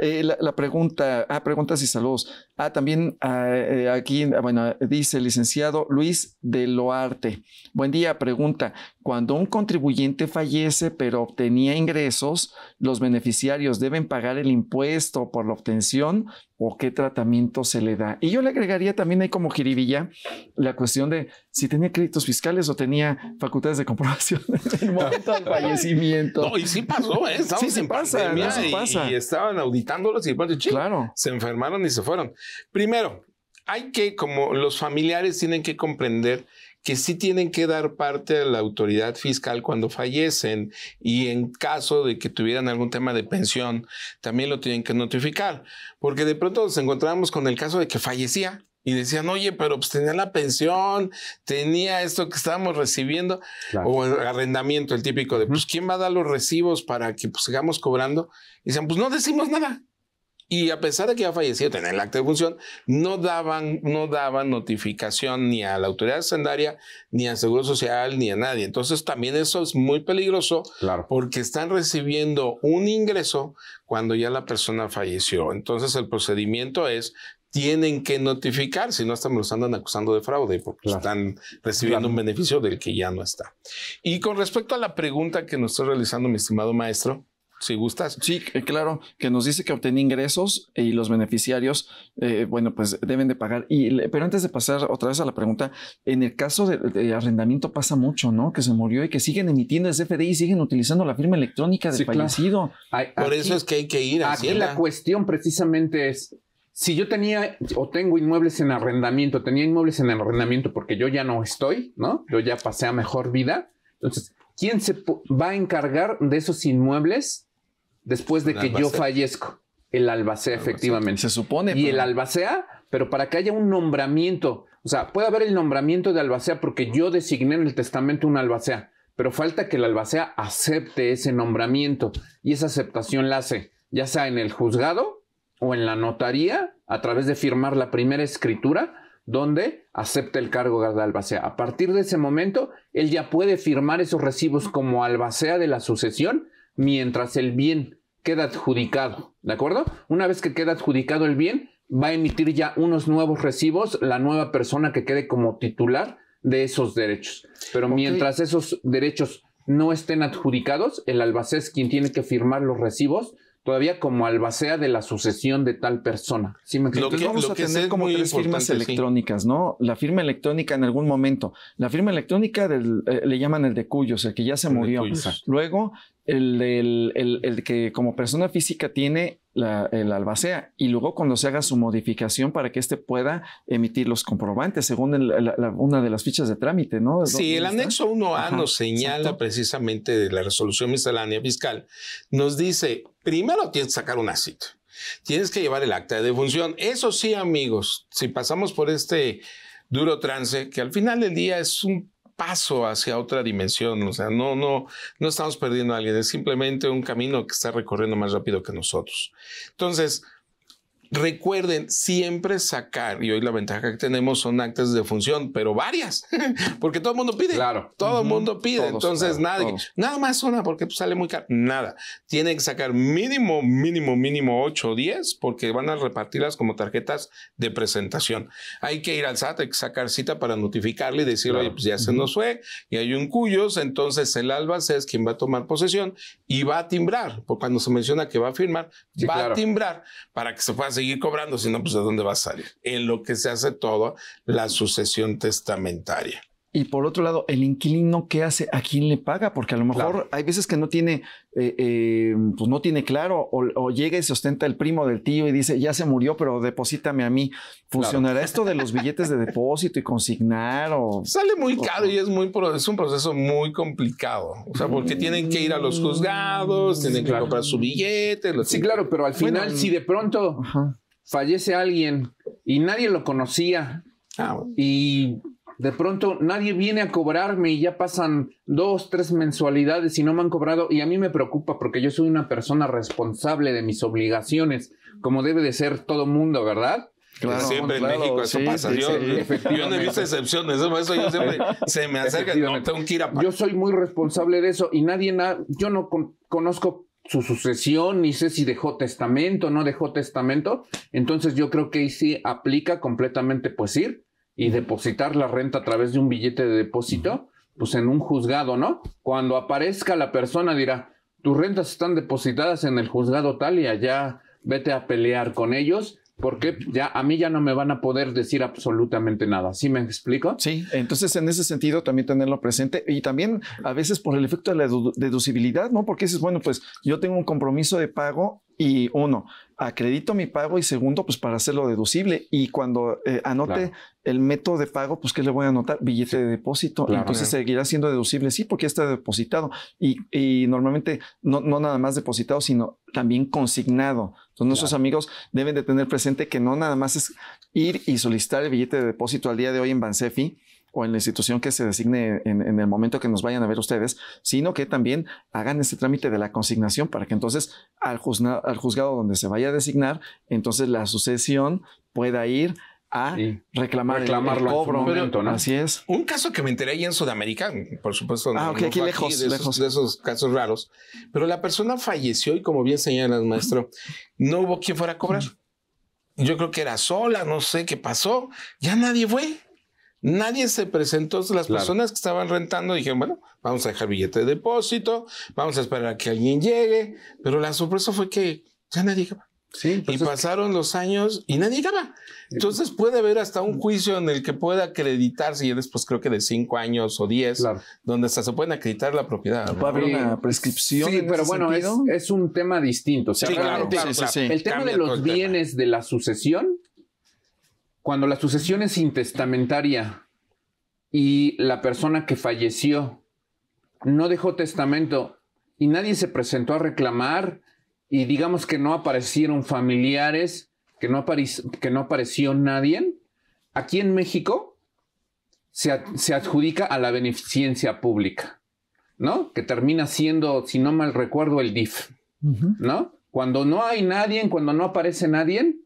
A: eh, la, pregunta, ah, preguntas y saludos. Ah, también ah, eh, aquí, bueno, dice licenciado Luis de Loarte. Buen día, pregunta. Cuando un contribuyente fallece pero obtenía ingresos, los beneficiarios deben pagar el impuesto por la obtención o qué tratamiento se le da. Y yo le agregaría también hay como jiribilla la cuestión de si tenía créditos fiscales o tenía facultades de comprobación en momento del fallecimiento. No, y sí pasó, ¿eh? sí, sí pasa, pasa.
B: Y, estaban auditándolos y claro. se enfermaron y se fueron. Primero, hay que, como los familiares tienen que comprender que sí tienen que dar parte a la autoridad fiscal cuando fallecen y en caso de que tuvieran algún tema de pensión, también lo tienen que notificar, porque de pronto nos encontramos con el caso de que fallecía y decían, oye, pero pues tenía la pensión, tenía esto que estábamos recibiendo, o el arrendamiento, el típico de, pues, ¿quién va a dar los recibos para que pues, sigamos cobrando? Y decían, pues no decimos nada, y a pesar de que ya fallecido tenía el acta de función, no daban, no daban notificación ni a la autoridad sendaria, ni al Seguro Social, ni a nadie. Entonces también eso es muy peligroso porque están recibiendo un ingreso cuando ya la persona falleció. Entonces el procedimiento es tienen que notificar, si no hasta me los andan acusando de fraude porque están recibiendo un beneficio del que ya no está.
A: Y con respecto a la pregunta que nos está realizando mi estimado maestro, si gustas. Sí, eh, claro, que nos dice que obtenía ingresos y los beneficiarios, eh, bueno, pues deben de pagar. Y, pero antes de pasar otra vez a la pregunta, en el caso de, arrendamiento pasa mucho, ¿no? Que se murió y que siguen emitiendo el CFDI y siguen utilizando la firma electrónica del fallecido. Por eso es que
C: hay que ir a Aquí la cuestión precisamente es, si yo tenía o tengo inmuebles en arrendamiento, tenía inmuebles en arrendamiento porque yo ya no estoy, ¿no? Yo ya pasé a mejor vida. Entonces, ¿quién se va a encargar de esos inmuebles después de que yo fallezco. El albacea, efectivamente. Se supone. Y el albacea, pero para que haya un nombramiento. O sea, puede haber el nombramiento de albacea porque yo designé en el testamento un albacea, pero falta que el albacea acepte ese nombramiento y esa aceptación la hace, ya sea en el juzgado o en la notaría, a través de firmar la primera escritura, donde acepta el cargo de albacea. A partir de ese momento, él ya puede firmar esos recibos como albacea de la sucesión mientras el bien queda adjudicado, ¿de acuerdo? Una vez que queda adjudicado el bien, va a emitir ya unos nuevos recibos la nueva persona que quede como titular de esos derechos. Pero mientras esos derechos no estén adjudicados, el albacés quien tiene que firmar los recibos todavía como albacea de la sucesión de tal persona. ¿Sí me lo que, vamos a tener como tres firmas electrónicas,
A: ¿no? La firma electrónica en algún momento. La firma electrónica eh, le llaman el de cuyos, el que ya se murió. Luego el, que como persona física tiene la, el albacea y luego cuando se haga su modificación para que éste pueda emitir los comprobantes según una de las fichas de trámite, ¿no? Sí, el anexo
B: 1A nos señala precisamente de la resolución miscelánea fiscal. Nos dice, primero tienes que sacar un cita, tienes que llevar el acta de defunción. Eso sí, amigos, si pasamos por este duro trance, que al final del día es un paso hacia otra dimensión, o sea, no, no, no estamos perdiendo a alguien, es simplemente un camino que está recorriendo más rápido que nosotros. Entonces, Recuerden siempre sacar, y hoy la ventaja que tenemos son actas de función, pero varias, porque todo el mundo pide. Claro. Todo el mundo pide. Entonces, nadie nada, nada más una porque pues, sale muy caro. Nada. Tienen que sacar mínimo, mínimo, mínimo 8 o 10 porque van a repartirlas como tarjetas de presentación. Hay que ir al SAT, hay que sacar cita para notificarle y decir, oye, pues ya se nos fue y hay un cuyos. Entonces, el alba es quien va a tomar posesión y va a timbrar, porque cuando se menciona que va a firmar, va a timbrar para que se pueda seguir seguir cobrando, sino pues de dónde va a salir. En lo que se hace toda la sucesión testamentaria.
A: Y por otro lado, el inquilino, ¿qué hace? ¿A quién le paga? Porque a lo mejor hay veces que no tiene, eh, eh, pues no tiene claro, o, llega y se ostenta el primo del tío y dice, ya se murió, pero deposítame a mí. ¿Funcionará esto de los billetes de depósito y consignar? O,
B: Sale muy caro y es, muy, es un proceso muy
C: complicado. O sea, porque tienen que ir a los juzgados, tienen que comprar su billete. Sí, claro, pero al final, si de pronto fallece alguien y nadie lo conocía ah, y de pronto nadie viene a cobrarme y ya pasan dos, tres mensualidades y no me han cobrado y a mí me preocupa porque yo soy una persona responsable de mis obligaciones, como debe de ser todo mundo, ¿verdad? Claro, siempre en México eso pasa. yo, no he visto excepciones. Eso yo siempre se me acerca. tengo que ir yo soy muy responsable de eso y nadie, yo no conozco su sucesión, ni sé si dejó testamento, no dejó testamento. Entonces yo creo que ahí sí aplica completamente, pues ir y depositar la renta a través de un billete de depósito, pues en un juzgado, ¿no? Cuando aparezca la persona dirá, tus rentas están depositadas en el juzgado tal y allá vete a pelear con ellos porque ya a mí ya no me van a poder decir
A: absolutamente nada. ¿Sí me explico? Sí, entonces en ese sentido también tenerlo presente y también a veces por el efecto de la deducibilidad, ¿no? Porque es bueno, pues yo tengo un compromiso de pago y uno, acredito mi pago y segundo, pues para hacerlo deducible. Y cuando eh, anote el método de pago, pues que le voy a anotar? Billete de depósito. Entonces seguirá siendo deducible, sí, porque está depositado. Y, y normalmente no, no, nada más depositado, sino también consignado. Entonces nuestros amigos deben de tener presente que no nada más es ir y solicitar el billete de depósito al día de hoy en Bansefi o en la institución que se designe en, el momento que nos vayan a ver ustedes, sino que también hagan ese trámite de la consignación para que entonces al, juzgado donde se vaya a designar, entonces la sucesión pueda ir a reclamar el cobro. Así es.
B: Un caso que me enteré ahí en Sudamérica, por supuesto, ah, aquí, lejos, de, de, Esos, casos raros, pero la persona falleció y como bien señala el maestro, no hubo quien fuera a cobrar. Mm. Yo creo que era sola, no sé qué pasó, ya nadie fue. Nadie se presentó, las personas que estaban rentando dijeron, bueno, vamos a dejar billete de depósito, vamos a esperar a que alguien llegue, pero la sorpresa fue que ya nadie llegaba. Sí, y pasaron los años y nadie llegaba. Eh, entonces puede haber hasta un juicio en el que pueda acreditarse, y después creo que de cinco años o diez, donde hasta se pueden
C: acreditar la propiedad. haber una prescripción. Sí, pero bueno, es, un tema distinto. O sea, el tema de los bienes de la sucesión cuando la sucesión es intestamentaria y la persona que falleció no dejó testamento y nadie se presentó a reclamar y digamos que no aparecieron familiares, que no, que no apareció nadie, aquí en México se, adjudica a la beneficencia pública, ¿no? Que termina siendo, si no mal recuerdo, el DIF, ¿no? Cuando no hay nadie, cuando no aparece nadie,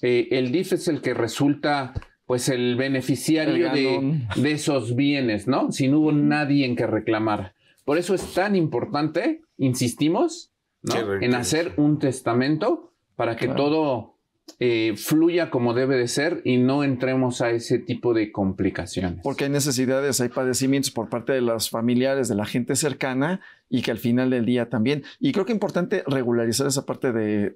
C: eh, el DIF es el que resulta pues el beneficiario de, esos bienes, ¿no? Si no hubo nadie en que reclamar. Por eso es tan importante, insistimos, ¿no? en hacer un testamento para que todo eh, fluya como debe de ser y no entremos a ese tipo de complicaciones.
A: Porque hay necesidades, hay padecimientos por parte de los familiares, de la gente cercana y que al final del día también. Y creo que es importante regularizar esa parte de,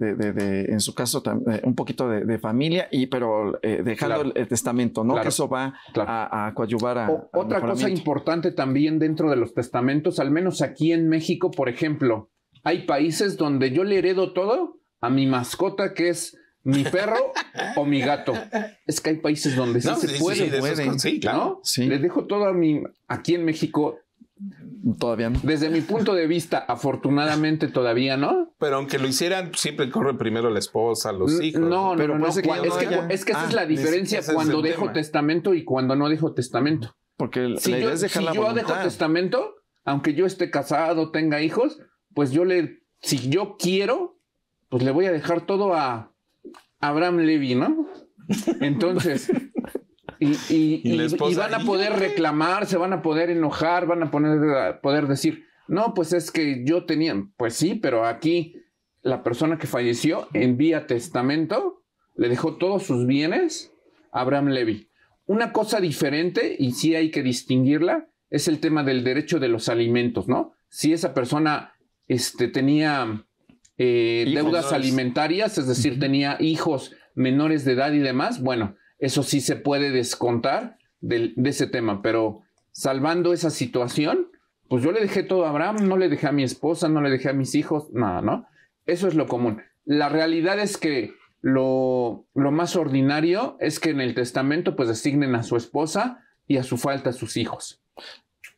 A: en su caso, eh, un poquito de, familia, y, pero eh, dejando el testamento, ¿no? Que eso va a, a, coadyuvar a... otra cosa
C: importante también dentro de los testamentos, al menos aquí en México, por ejemplo, hay países donde yo le heredo todo a mi mascota que es mi perro o mi gato. Es que hay países donde sí se puede. Sí, claro. ¿no? Sí. Les dejo todo a mi. Aquí en México. Todavía no. Desde mi punto de vista, afortunadamente todavía no. Pero aunque lo hicieran, siempre
B: corre primero la esposa, los hijos. No, no, pero no, es, que, es que esa es ah, la diferencia cuando dejo
C: testamento y cuando no dejo testamento. Porque si yo, dejo testamento, aunque yo esté casado, tenga hijos, pues yo le, si yo quiero, pues le voy a dejar todo a Abraham Levy, ¿no? Entonces, y, van a poder reclamar, se van a poder enojar, van a, poner, poder decir, no, pues es que yo tenía, pues sí, pero aquí la persona que falleció envía testamento le dejó todos sus bienes a Abraham Levy. Una cosa diferente, y sí hay que distinguirla, es el tema del derecho de los alimentos, ¿no? Si esa persona este, tenía eh, deudas alimentarias, es decir, tenía hijos menores de edad y demás, bueno, eso sí se puede descontar de, ese tema, pero salvando esa situación, pues yo le dejé todo a Abraham, no le dejé a mi esposa, no le dejé a mis hijos, nada, ¿no? Eso es lo común. La realidad es que lo, más ordinario es que en el testamento pues designen a su esposa y a su falta a sus hijos.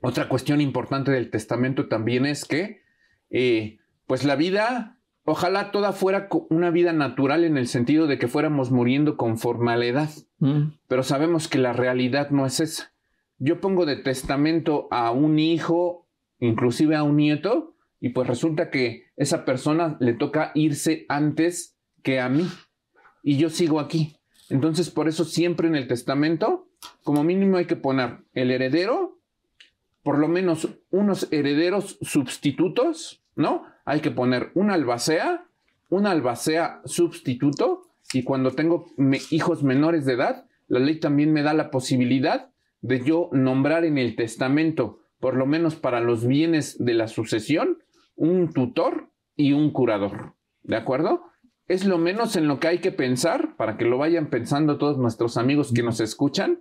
C: Otra cuestión importante del testamento también es que eh, pues la vida ojalá toda fuera una vida natural en el sentido de que fuéramos muriendo con formalidad. Mm. Pero sabemos que la realidad no es esa. Yo pongo de testamento a un hijo, inclusive a un nieto, y pues resulta que esa persona le toca irse antes que a mí. Y yo sigo aquí. Entonces, por eso siempre en el testamento, como mínimo hay que poner el heredero, por lo menos unos herederos sustitutos, ¿no? hay que poner una albacea, una albacea sustituto, y cuando tengo hijos menores de edad, la ley también me da la posibilidad de yo nombrar en el testamento, por lo menos para los bienes de la sucesión, un tutor y un curador. ¿De acuerdo? Es lo menos en lo que hay que pensar, para que lo vayan pensando todos nuestros amigos que nos escuchan,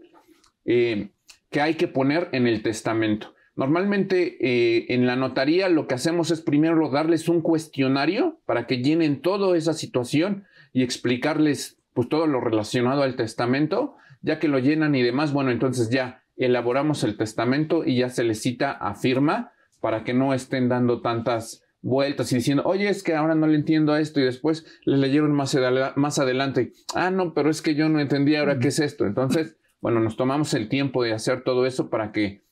C: eh, que hay que poner en el testamento. Normalmente eh, en la notaría lo que hacemos es primero darles un cuestionario para que llenen toda esa situación y explicarles pues todo lo relacionado al testamento, ya que lo llenan y demás, bueno, entonces ya elaboramos el testamento y ya se les cita a firma para que no estén dando tantas vueltas y diciendo, oye, es que ahora no le entiendo a esto y después le leyeron más, más adelante, ah, no, pero es que yo no entendía ahora qué es esto. Entonces, bueno, nos tomamos el tiempo de hacer todo eso para que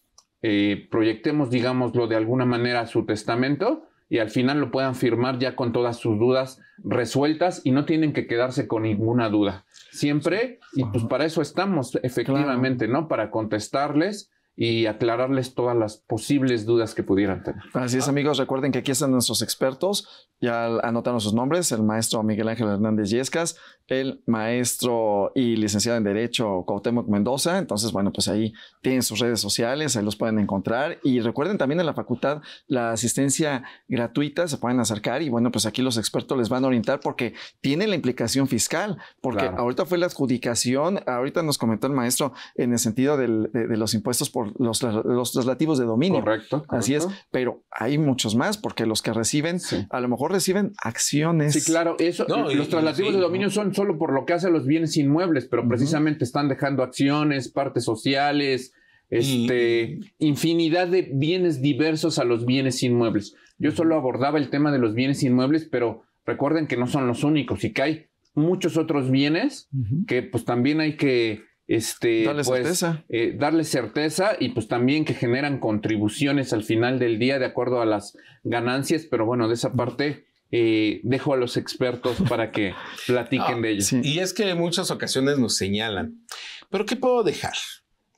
C: eh, proyectemos, digámoslo de alguna manera, su testamento y al final lo puedan firmar ya con todas sus dudas resueltas y no tienen que quedarse con ninguna duda. Siempre, y pues para eso estamos
A: efectivamente, ¿no? Para contestarles y aclararles todas las posibles dudas que pudieran tener. Así es, amigos. Recuerden que aquí están nuestros expertos. Ya anotaron sus nombres: el maestro Miguel Ángel Hernández Yescas, el maestro y licenciado en Derecho Cuauhtémoc Mendoza. Entonces, bueno, pues ahí tienen sus redes sociales, ahí los pueden encontrar. Y recuerden también en la facultad la asistencia gratuita, se pueden acercar y bueno, pues aquí los expertos les van a orientar porque tiene la implicación fiscal, porque ahorita fue la adjudicación, ahorita nos comentó el maestro en el sentido de los impuestos por los, los traslativos de dominio. Correcto, Así es, pero hay muchos más porque los que reciben, a lo mejor reciben acciones. Sí, claro,
C: eso, los traslativos de dominio son solo por lo que hacen los bienes inmuebles, pero precisamente están dejando acciones, partes sociales, este, infinidad de bienes diversos a los bienes inmuebles. Yo solo abordaba el tema de los bienes inmuebles, pero recuerden que no son los únicos y que hay muchos otros bienes que pues también hay que este, darle pues, certeza. Eh, darle certeza y pues también que generan contribuciones al final del día de acuerdo a las ganancias, pero bueno, de esa parte eh, dejo a los expertos para que platiquen de ello. Y es que en muchas ocasiones nos señalan, pero ¿qué puedo
B: dejar?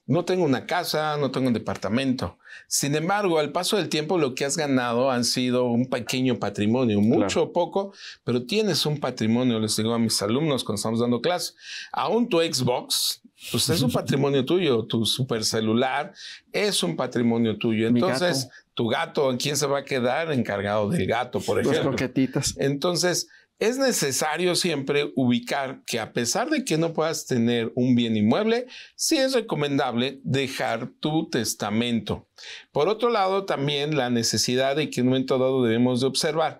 B: No tengo una casa, no tengo un departamento. Sin embargo, al paso del tiempo lo que has ganado han sido un pequeño patrimonio, mucho o poco, pero tienes un patrimonio, les digo a mis alumnos cuando estamos dando clase. Aún tu Xbox pues es un patrimonio tuyo, tu supercelular es un patrimonio tuyo. Entonces, tu gato, ¿quién se va a quedar encargado del gato, por ejemplo? Los Entonces, es necesario siempre ubicar que a pesar de que no puedas tener un bien inmueble, sí es recomendable dejar tu testamento. Por otro lado, también la necesidad de que en un momento dado debemos de observar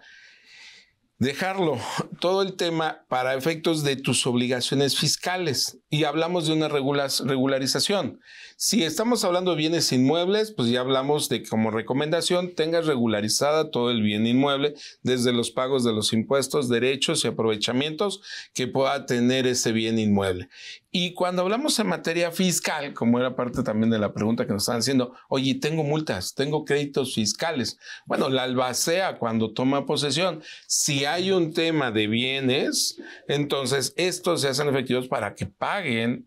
B: dejarlo todo el tema para efectos de tus obligaciones fiscales y hablamos de una regularización. Si estamos hablando de bienes inmuebles, pues ya hablamos de que como recomendación tengas regularizada todo el bien inmueble desde los pagos de los impuestos, derechos y aprovechamientos que pueda tener ese bien inmueble. Y cuando hablamos en materia fiscal, como era parte también de la pregunta que nos estaban haciendo, oye, tengo multas, tengo créditos fiscales. Bueno, la albacea cuando toma posesión, si hay un tema de bienes, entonces estos se hacen efectivos para que pague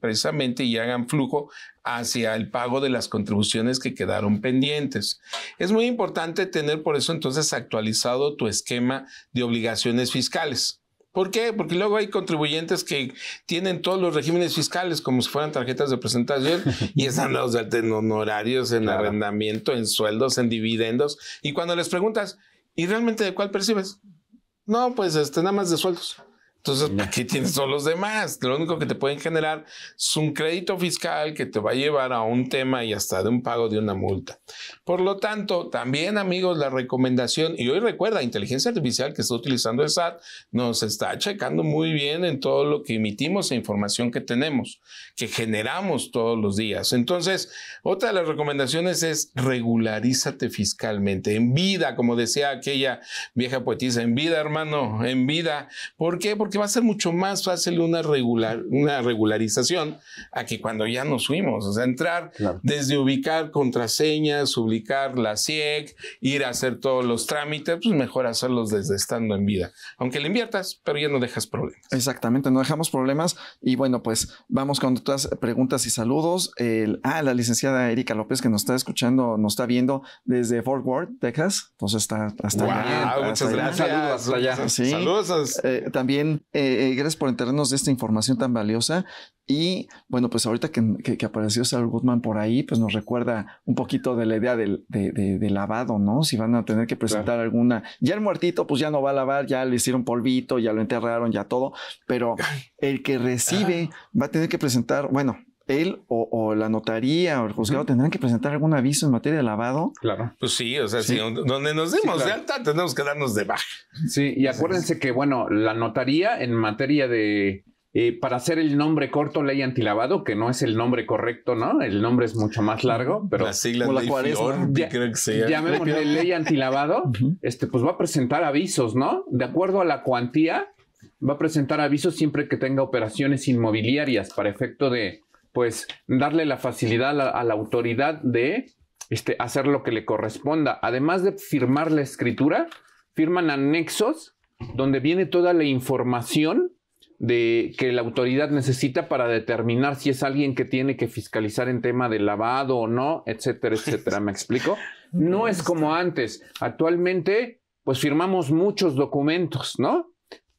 B: precisamente y hagan flujo hacia el pago de las contribuciones que quedaron pendientes. Es muy importante tener por eso entonces actualizado tu esquema de obligaciones fiscales. ¿Por qué? Porque luego hay contribuyentes que tienen todos los regímenes fiscales como si fueran tarjetas de presentación y están los en honorarios, en arrendamiento, en sueldos, en dividendos. Y cuando les preguntas, ¿y realmente de cuál percibes? No, pues este, nada más de sueldos. Entonces, aquí tienes todos los demás? Lo único que te pueden generar es un crédito fiscal que te va a llevar a un tema y hasta de un pago de una multa. Por lo tanto, también amigos, la recomendación, y hoy recuerda, inteligencia artificial que está utilizando el SAT nos está checando muy bien en todo lo que emitimos e información que tenemos, que generamos todos los días. Entonces, otra de las recomendaciones es regularízate fiscalmente, en vida, como decía aquella vieja poetisa, en vida, hermano, en vida. ¿Por qué? Porque que va a ser mucho más fácil una, regular, una regularización a que cuando ya nos fuimos. O sea, entrar desde ubicar contraseñas, ubicar la CIEC, e ir a hacer todos los trámites, pues mejor hacerlos desde estando en vida. Aunque le inviertas, pero ya
A: no dejas problemas. Exactamente, no dejamos problemas. Y bueno, pues vamos con todas preguntas y saludos. El, ah, la licenciada Erika López que nos está escuchando, nos está viendo desde Fort Worth, Texas. Entonces está hasta wow, allá. Muchas gracias. Saludos Saludos. Eh, también eh, eh, gracias por enterarnos de esta información tan valiosa. Y bueno, pues ahorita que, apareció Saul Goodman por ahí, pues nos recuerda un poquito de la idea del, de, lavado, ¿no? Si van a tener que presentar alguna. Ya el muertito, pues ya no va a lavar, ya le hicieron polvito, ya lo enterraron, ya todo. Pero el que recibe va a tener que presentar, bueno, él o, la notaría o el juzgado tendrán que presentar algún aviso en materia de lavado.
C: Claro. Pues sí, o sea, donde nos demos de alta, tenemos que darnos de baja. Sí, y acuérdense que, bueno, la notaría en materia de. Eh, para hacer el nombre corto, ley antilavado, que no es el nombre correcto, ¿no? El nombre es mucho más largo, pero. La sigla de creo que sea. Llamémosle ley antilavado, este, pues va a presentar avisos, ¿no? De acuerdo a la cuantía, va a presentar avisos siempre que tenga operaciones inmobiliarias para efecto de pues darle la facilidad a la, autoridad de este, hacer lo que le corresponda. Además de firmar la escritura, firman anexos donde viene toda la información de que la autoridad necesita para determinar si es alguien que tiene que fiscalizar en tema de lavado o no, etcétera, etcétera. ¿Me explico? No es como antes. Actualmente, pues firmamos muchos documentos, ¿no?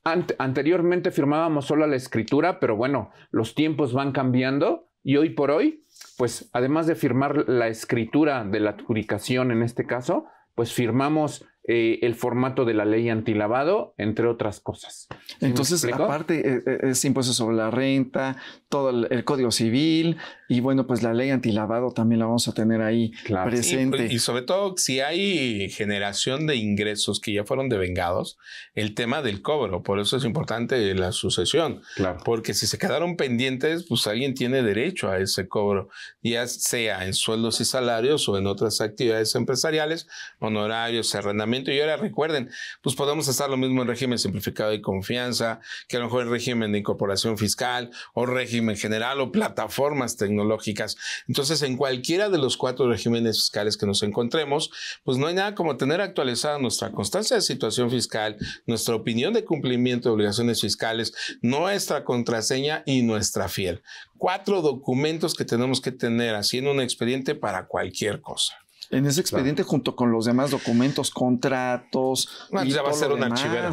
C: anteriormente firmábamos solo la escritura, pero bueno, los tiempos van cambiando y hoy por hoy, pues además de firmar la escritura de la adjudicación en este caso, pues firmamos
A: eh, el formato de la
C: ley antilavado, entre otras cosas. Entonces,
A: aparte, parte eh, eh, es impuesto sobre la renta, todo el, código civil y bueno, pues la ley antilavado también la vamos a tener ahí pues, presente.
B: Y, sobre todo, si hay generación de ingresos que ya fueron devengados, el tema del cobro, por eso es importante la sucesión, porque si se quedaron pendientes, pues alguien tiene derecho a ese cobro, ya sea en sueldos y salarios o en otras actividades empresariales, honorarios, arrendamientos y ahora recuerden, pues podemos estar lo mismo en régimen simplificado de confianza, que a lo mejor en régimen de incorporación fiscal o régimen general o plataformas tecnológicas. Entonces, en cualquiera de los cuatro regímenes fiscales que nos encontremos, pues no hay nada como tener actualizada nuestra constancia de situación fiscal, nuestra opinión de cumplimiento de obligaciones fiscales, nuestra contraseña y nuestra fiel. Cuatro documentos que tenemos que tener haciendo un expediente para cualquier cosa
A: en ese expediente junto con los demás documentos, contratos. ya va a ser una archivera.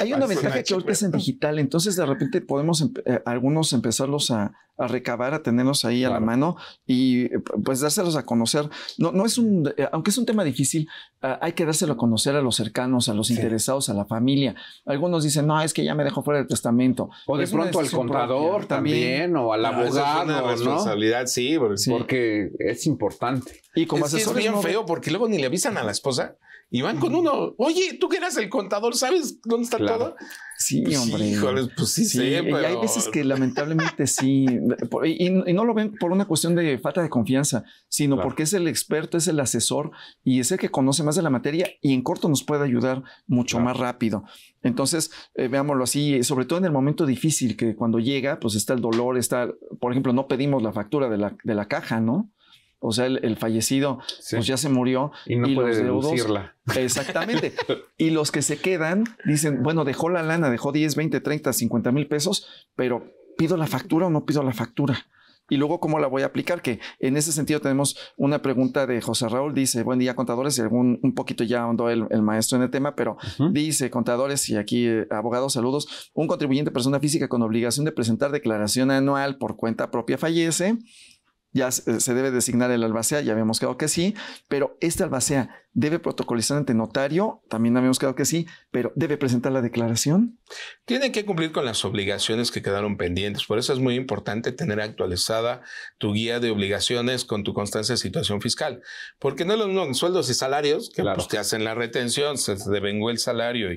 B: Hay una ventaja que
A: ahorita es en digital, entonces de repente podemos eh, algunos empezarlos a, a recabar, a tenerlos ahí a la mano y eh, pues dárselos a conocer. No, no es un, eh, aunque es un tema difícil, ah, hay que dárselo a conocer a los cercanos, a los interesados, a la familia. Algunos dicen, no, es que ya me dejó fuera del testamento. O de pues, pronto al contador también, o al abogado. Ah, es una responsabilidad,
C: sí, porque, es importante. Y como es, es bien feo porque luego ni le avisan
B: a la esposa y van con uno. Oye, tú que eras el contador, ¿sabes dónde está todo? Sí, pues, hombre. pues sí, hay veces que
A: lamentablemente sí y, no lo ven por una cuestión de falta de confianza, sino porque es el experto, es el asesor y es el que conoce más de la materia y en corto nos puede ayudar mucho más rápido. Entonces, eh, veámoslo así, sobre todo en el momento difícil que cuando llega, pues está el dolor, está, por ejemplo, no pedimos la factura de la, caja, ¿no? O sea, el, fallecido pues, ya se murió. Y no puede los Exactamente. y los que se quedan dicen, bueno, dejó la lana, dejó 10, 20, 30, 50 mil pesos, pero ¿pido la factura o no pido la factura? y luego cómo la voy a aplicar, que en ese sentido tenemos una pregunta de José Raúl, dice, buen día contadores, algún, un poquito ya ahondó el, maestro en el tema, pero dice contadores y aquí eh, abogados, saludos, un contribuyente persona física con obligación de presentar declaración anual por cuenta propia fallece, ya se, se debe designar el albacea, ya habíamos quedado que sí, pero este albacea debe protocolizar ante notario, también habíamos quedado que sí, pero debe presentar la declaración.
B: Tiene que cumplir con las obligaciones que quedaron pendientes, por eso es muy importante tener actualizada tu guía de obligaciones con tu constancia de situación fiscal, porque no los lo sueldos y salarios, que pues, te hacen la retención, se te devengó el salario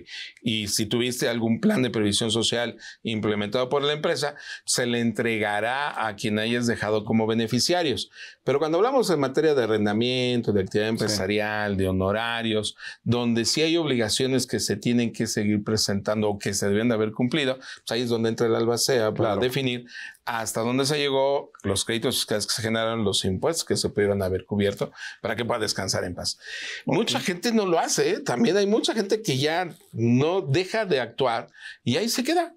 B: y, si tuviste algún plan de previsión social implementado por la empresa, se le entregará a quien hayas dejado como beneficiarios. Pero cuando hablamos en materia de arrendamiento, de actividad empresarial, de honorarios, donde sí hay obligaciones que se tienen que seguir presentando o que se deben de haber cumplido, pues ahí es donde entra el albacea para definir hasta dónde se llegó, los créditos que se generaron, los impuestos que se pudieron haber cubierto para que pueda descansar en paz. Mucha gente no lo hace, ¿eh? también hay mucha gente que ya no deja de actuar y ahí se queda.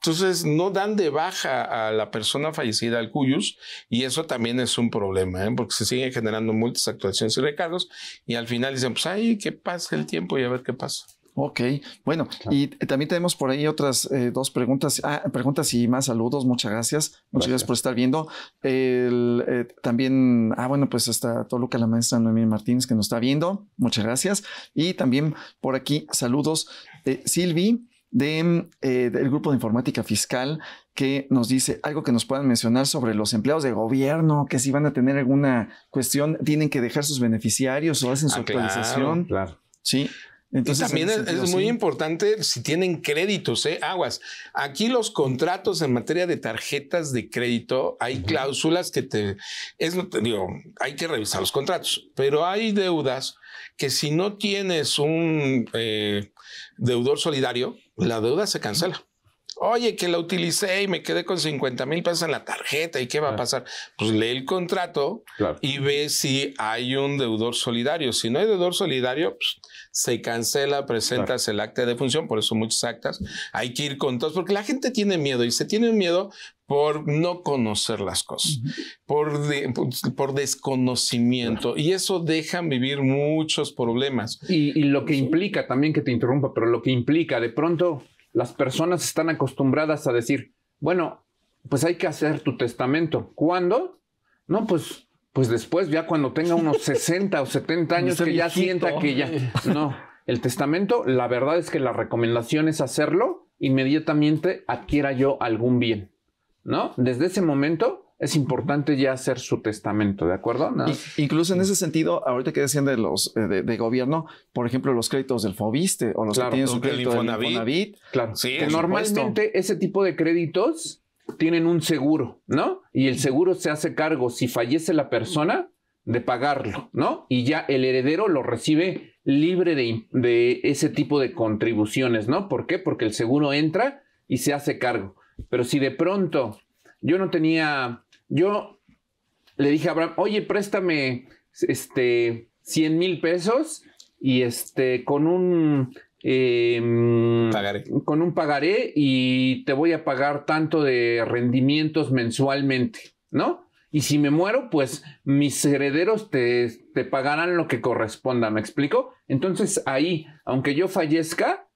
B: Entonces, no dan de baja a la persona fallecida al cuyus y eso también es un problema, ¿eh? porque se siguen generando multas, actuaciones y recargos y al final
A: dicen, pues, ay, que pase el tiempo y a ver qué pasa. Ok, bueno, y también tenemos por ahí otras eh, dos preguntas, ah, preguntas y más saludos, muchas gracias, muchas gracias, por estar viendo. Eh, también, ah, bueno, pues está que la maestra Noemí Martínez que nos está viendo, muchas gracias. Y también por aquí, saludos, de Silvi de, eh, del grupo de informática fiscal que nos dice algo que nos puedan mencionar sobre los empleados de gobierno, que si van a tener alguna cuestión, tienen que dejar sus beneficiarios o hacen su ah, actualización. Claro, claro. Sí y también es, muy
B: importante si tienen créditos, ¿eh? aguas. Aquí los contratos en materia de tarjetas de crédito, hay cláusulas que te, es, digo, hay que revisar los contratos, pero hay deudas que si no tienes un eh, deudor solidario, la deuda se cancela. Oye, que la utilicé y me quedé con 50 mil pesos en la tarjeta. ¿Y qué va a pasar? Pues lee el contrato y ve si hay un deudor solidario. Si no hay deudor solidario, pues, se cancela, presentas el acta de función. Por eso muchas actas. Hay que ir con todos, porque la gente tiene miedo y se tiene miedo por no conocer las cosas, por, pues, por, desconocimiento. Y eso deja vivir muchos
C: problemas. y lo que implica, también que te interrumpa, pero lo que implica de pronto las personas están acostumbradas a decir, bueno, pues hay que hacer tu testamento. ¿Cuándo? No, pues, pues después, ya cuando tenga unos 60 o 70 años, que ya sienta que ya. No, el testamento, la verdad es que la recomendación es hacerlo inmediatamente adquiera yo algún bien, ¿no? Desde ese momento es importante
A: ya hacer su testamento, ¿de acuerdo? Incluso en mm. ese sentido, ahorita que decían de los eh, de, gobierno, por ejemplo, los créditos del Fobiste o los que tienen su crédito del Infonavit. claro, que normalmente
C: ese tipo de créditos tienen un seguro, ¿no? Y el seguro se hace cargo si fallece la persona de pagarlo, ¿no? Y ya el heredero lo recibe libre de ese tipo de contribuciones, ¿no? ¿Por qué? Porque el seguro entra y se hace cargo. Pero si de pronto yo no tenía yo le dije a Abraham, oye, préstame este, 100 mil pesos y este, con un... Em, pagaré. Con un pagaré y te voy a pagar tanto de rendimientos mensualmente, ¿no? Y si me muero, pues mis herederos te, te pagarán lo que corresponda, ¿me explico? Entonces ahí, aunque yo fallezca,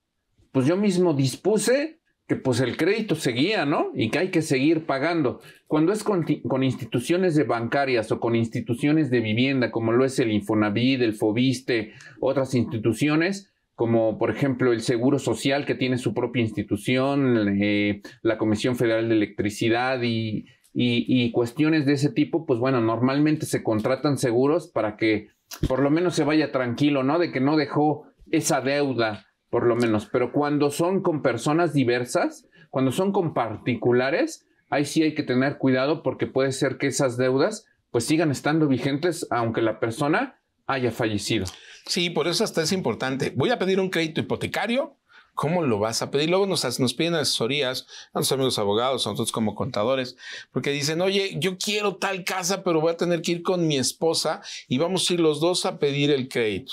C: pues yo mismo dispuse pues el crédito seguía, ¿no? Y que hay que seguir pagando. Cuando es con, instituciones bancarias o con instituciones de vivienda, como lo es el Infonavit, el Fobiste, otras instituciones, como por ejemplo el Seguro Social, que tiene su propia institución, eh, la Comisión Federal de Electricidad y, y, cuestiones de ese tipo, pues bueno, normalmente se contratan seguros para que por lo menos se vaya tranquilo, ¿no? De que no dejó esa deuda por lo menos. Pero cuando son con personas diversas, cuando son con particulares, ahí sí hay que tener cuidado porque puede ser que esas deudas pues sigan estando vigentes aunque la persona haya fallecido.
B: Sí, por eso hasta es importante. Voy a pedir un crédito hipotecario. ¿Cómo lo vas a pedir? Luego nos, nos piden asesorías a nuestros amigos abogados, a nosotros como contadores, porque dicen, oye, yo quiero tal casa, pero voy a tener que ir con mi esposa y vamos a ir los dos a pedir el crédito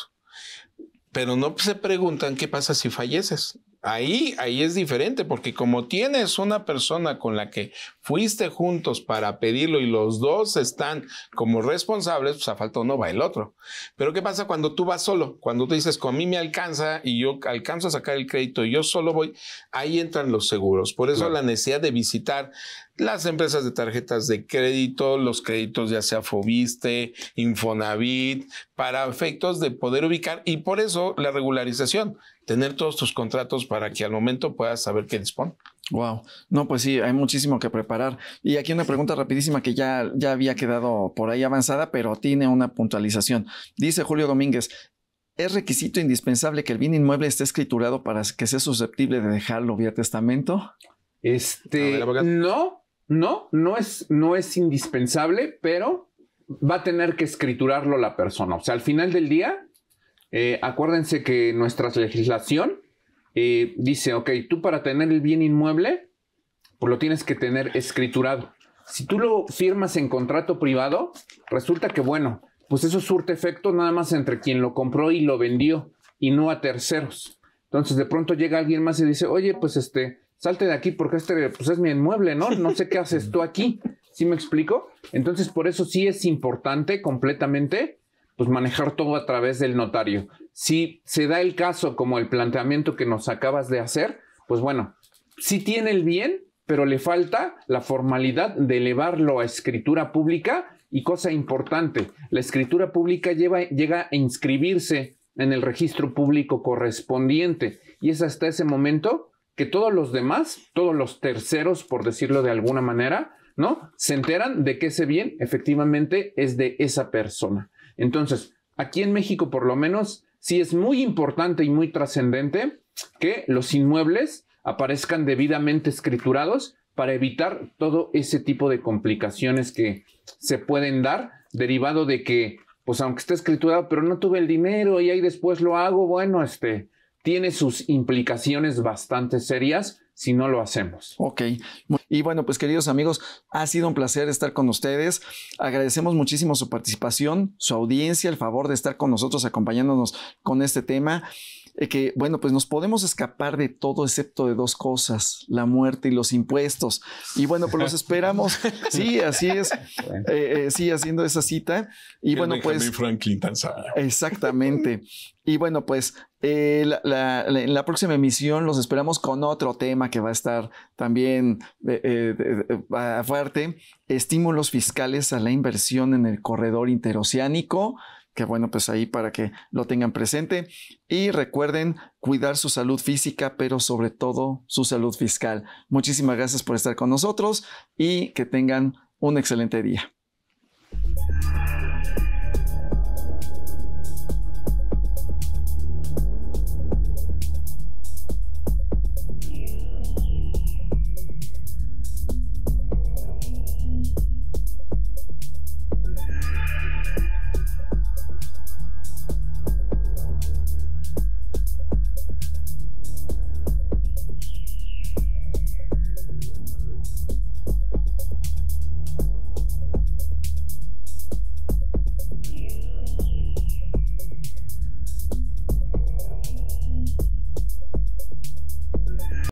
B: pero no se preguntan qué pasa si falleces. Ahí, ahí es diferente, porque como tienes una persona con la que fuiste juntos para pedirlo y los dos están como responsables, pues a falta uno va el otro. Pero ¿qué pasa cuando tú vas solo? Cuando tú dices, con mí me alcanza y yo alcanzo a sacar el crédito y yo solo voy, ahí entran los seguros. Por eso la necesidad de visitar las empresas de tarjetas de crédito, los créditos ya sea Fobiste, Infonavit, para efectos de poder
A: ubicar y por eso la regularización, tener todos tus contratos para que al momento puedas saber qué dispone. Wow. No, pues sí, hay muchísimo que preparar. Y aquí una pregunta rapidísima que ya, ya había quedado por ahí avanzada, pero tiene una puntualización. Dice Julio Domínguez, ¿Es requisito indispensable que el bien inmueble esté escriturado para que sea susceptible de dejarlo vía testamento?
C: Este, no, no, no es, no es indispensable, pero va a tener que escriturarlo la persona. O sea, al final del día, eh, acuérdense que nuestra legislación eh, dice, ok, tú para tener el bien inmueble, pues lo tienes que tener escriturado. Si tú lo firmas en contrato privado, resulta que, bueno, pues eso surte efecto nada más entre quien lo compró y lo vendió y no a terceros. Entonces de pronto llega alguien más y dice, oye, pues este, salte de aquí porque este pues es mi inmueble, ¿no? No sé qué haces tú aquí. ¿Sí me explico? Entonces, por eso sí es importante completamente pues manejar todo a través del notario. Si se da el caso como el planteamiento que nos acabas de hacer, pues bueno, sí tiene el bien, pero le falta la formalidad de elevarlo a escritura pública y cosa importante, la escritura pública lleva, llega a inscribirse en el registro público correspondiente y es hasta ese momento que todos los demás, todos los terceros, por decirlo de alguna manera, ¿no? Se enteran de que ese bien efectivamente es de esa persona. Entonces, aquí en México por lo menos, sí es muy importante y muy trascendente que los inmuebles aparezcan debidamente escriturados para evitar todo ese tipo de complicaciones que se pueden dar derivado de que, pues aunque esté escriturado, pero no tuve el dinero y ahí después lo hago, bueno, este, tiene sus implicaciones bastante serias
A: si no lo hacemos. Ok. Y bueno, pues queridos amigos, ha sido un placer estar con ustedes. Agradecemos muchísimo su participación, su audiencia, el favor de estar con nosotros acompañándonos con este tema que, bueno, pues nos podemos escapar de todo excepto de dos cosas, la muerte y los impuestos. Y bueno, pues los esperamos. Sí, así es. Eh, eh, sí, haciendo esa cita. Y bueno, pues... Franklin Exactamente. Y bueno, pues eh, en la, próxima emisión los esperamos con otro tema que va a estar también fuerte, estímulos fiscales a la inversión en el corredor interoceánico que bueno, pues ahí para que lo tengan presente. Y recuerden cuidar su salud física, pero sobre todo su salud fiscal. Muchísimas gracias por estar con nosotros y que tengan un excelente día.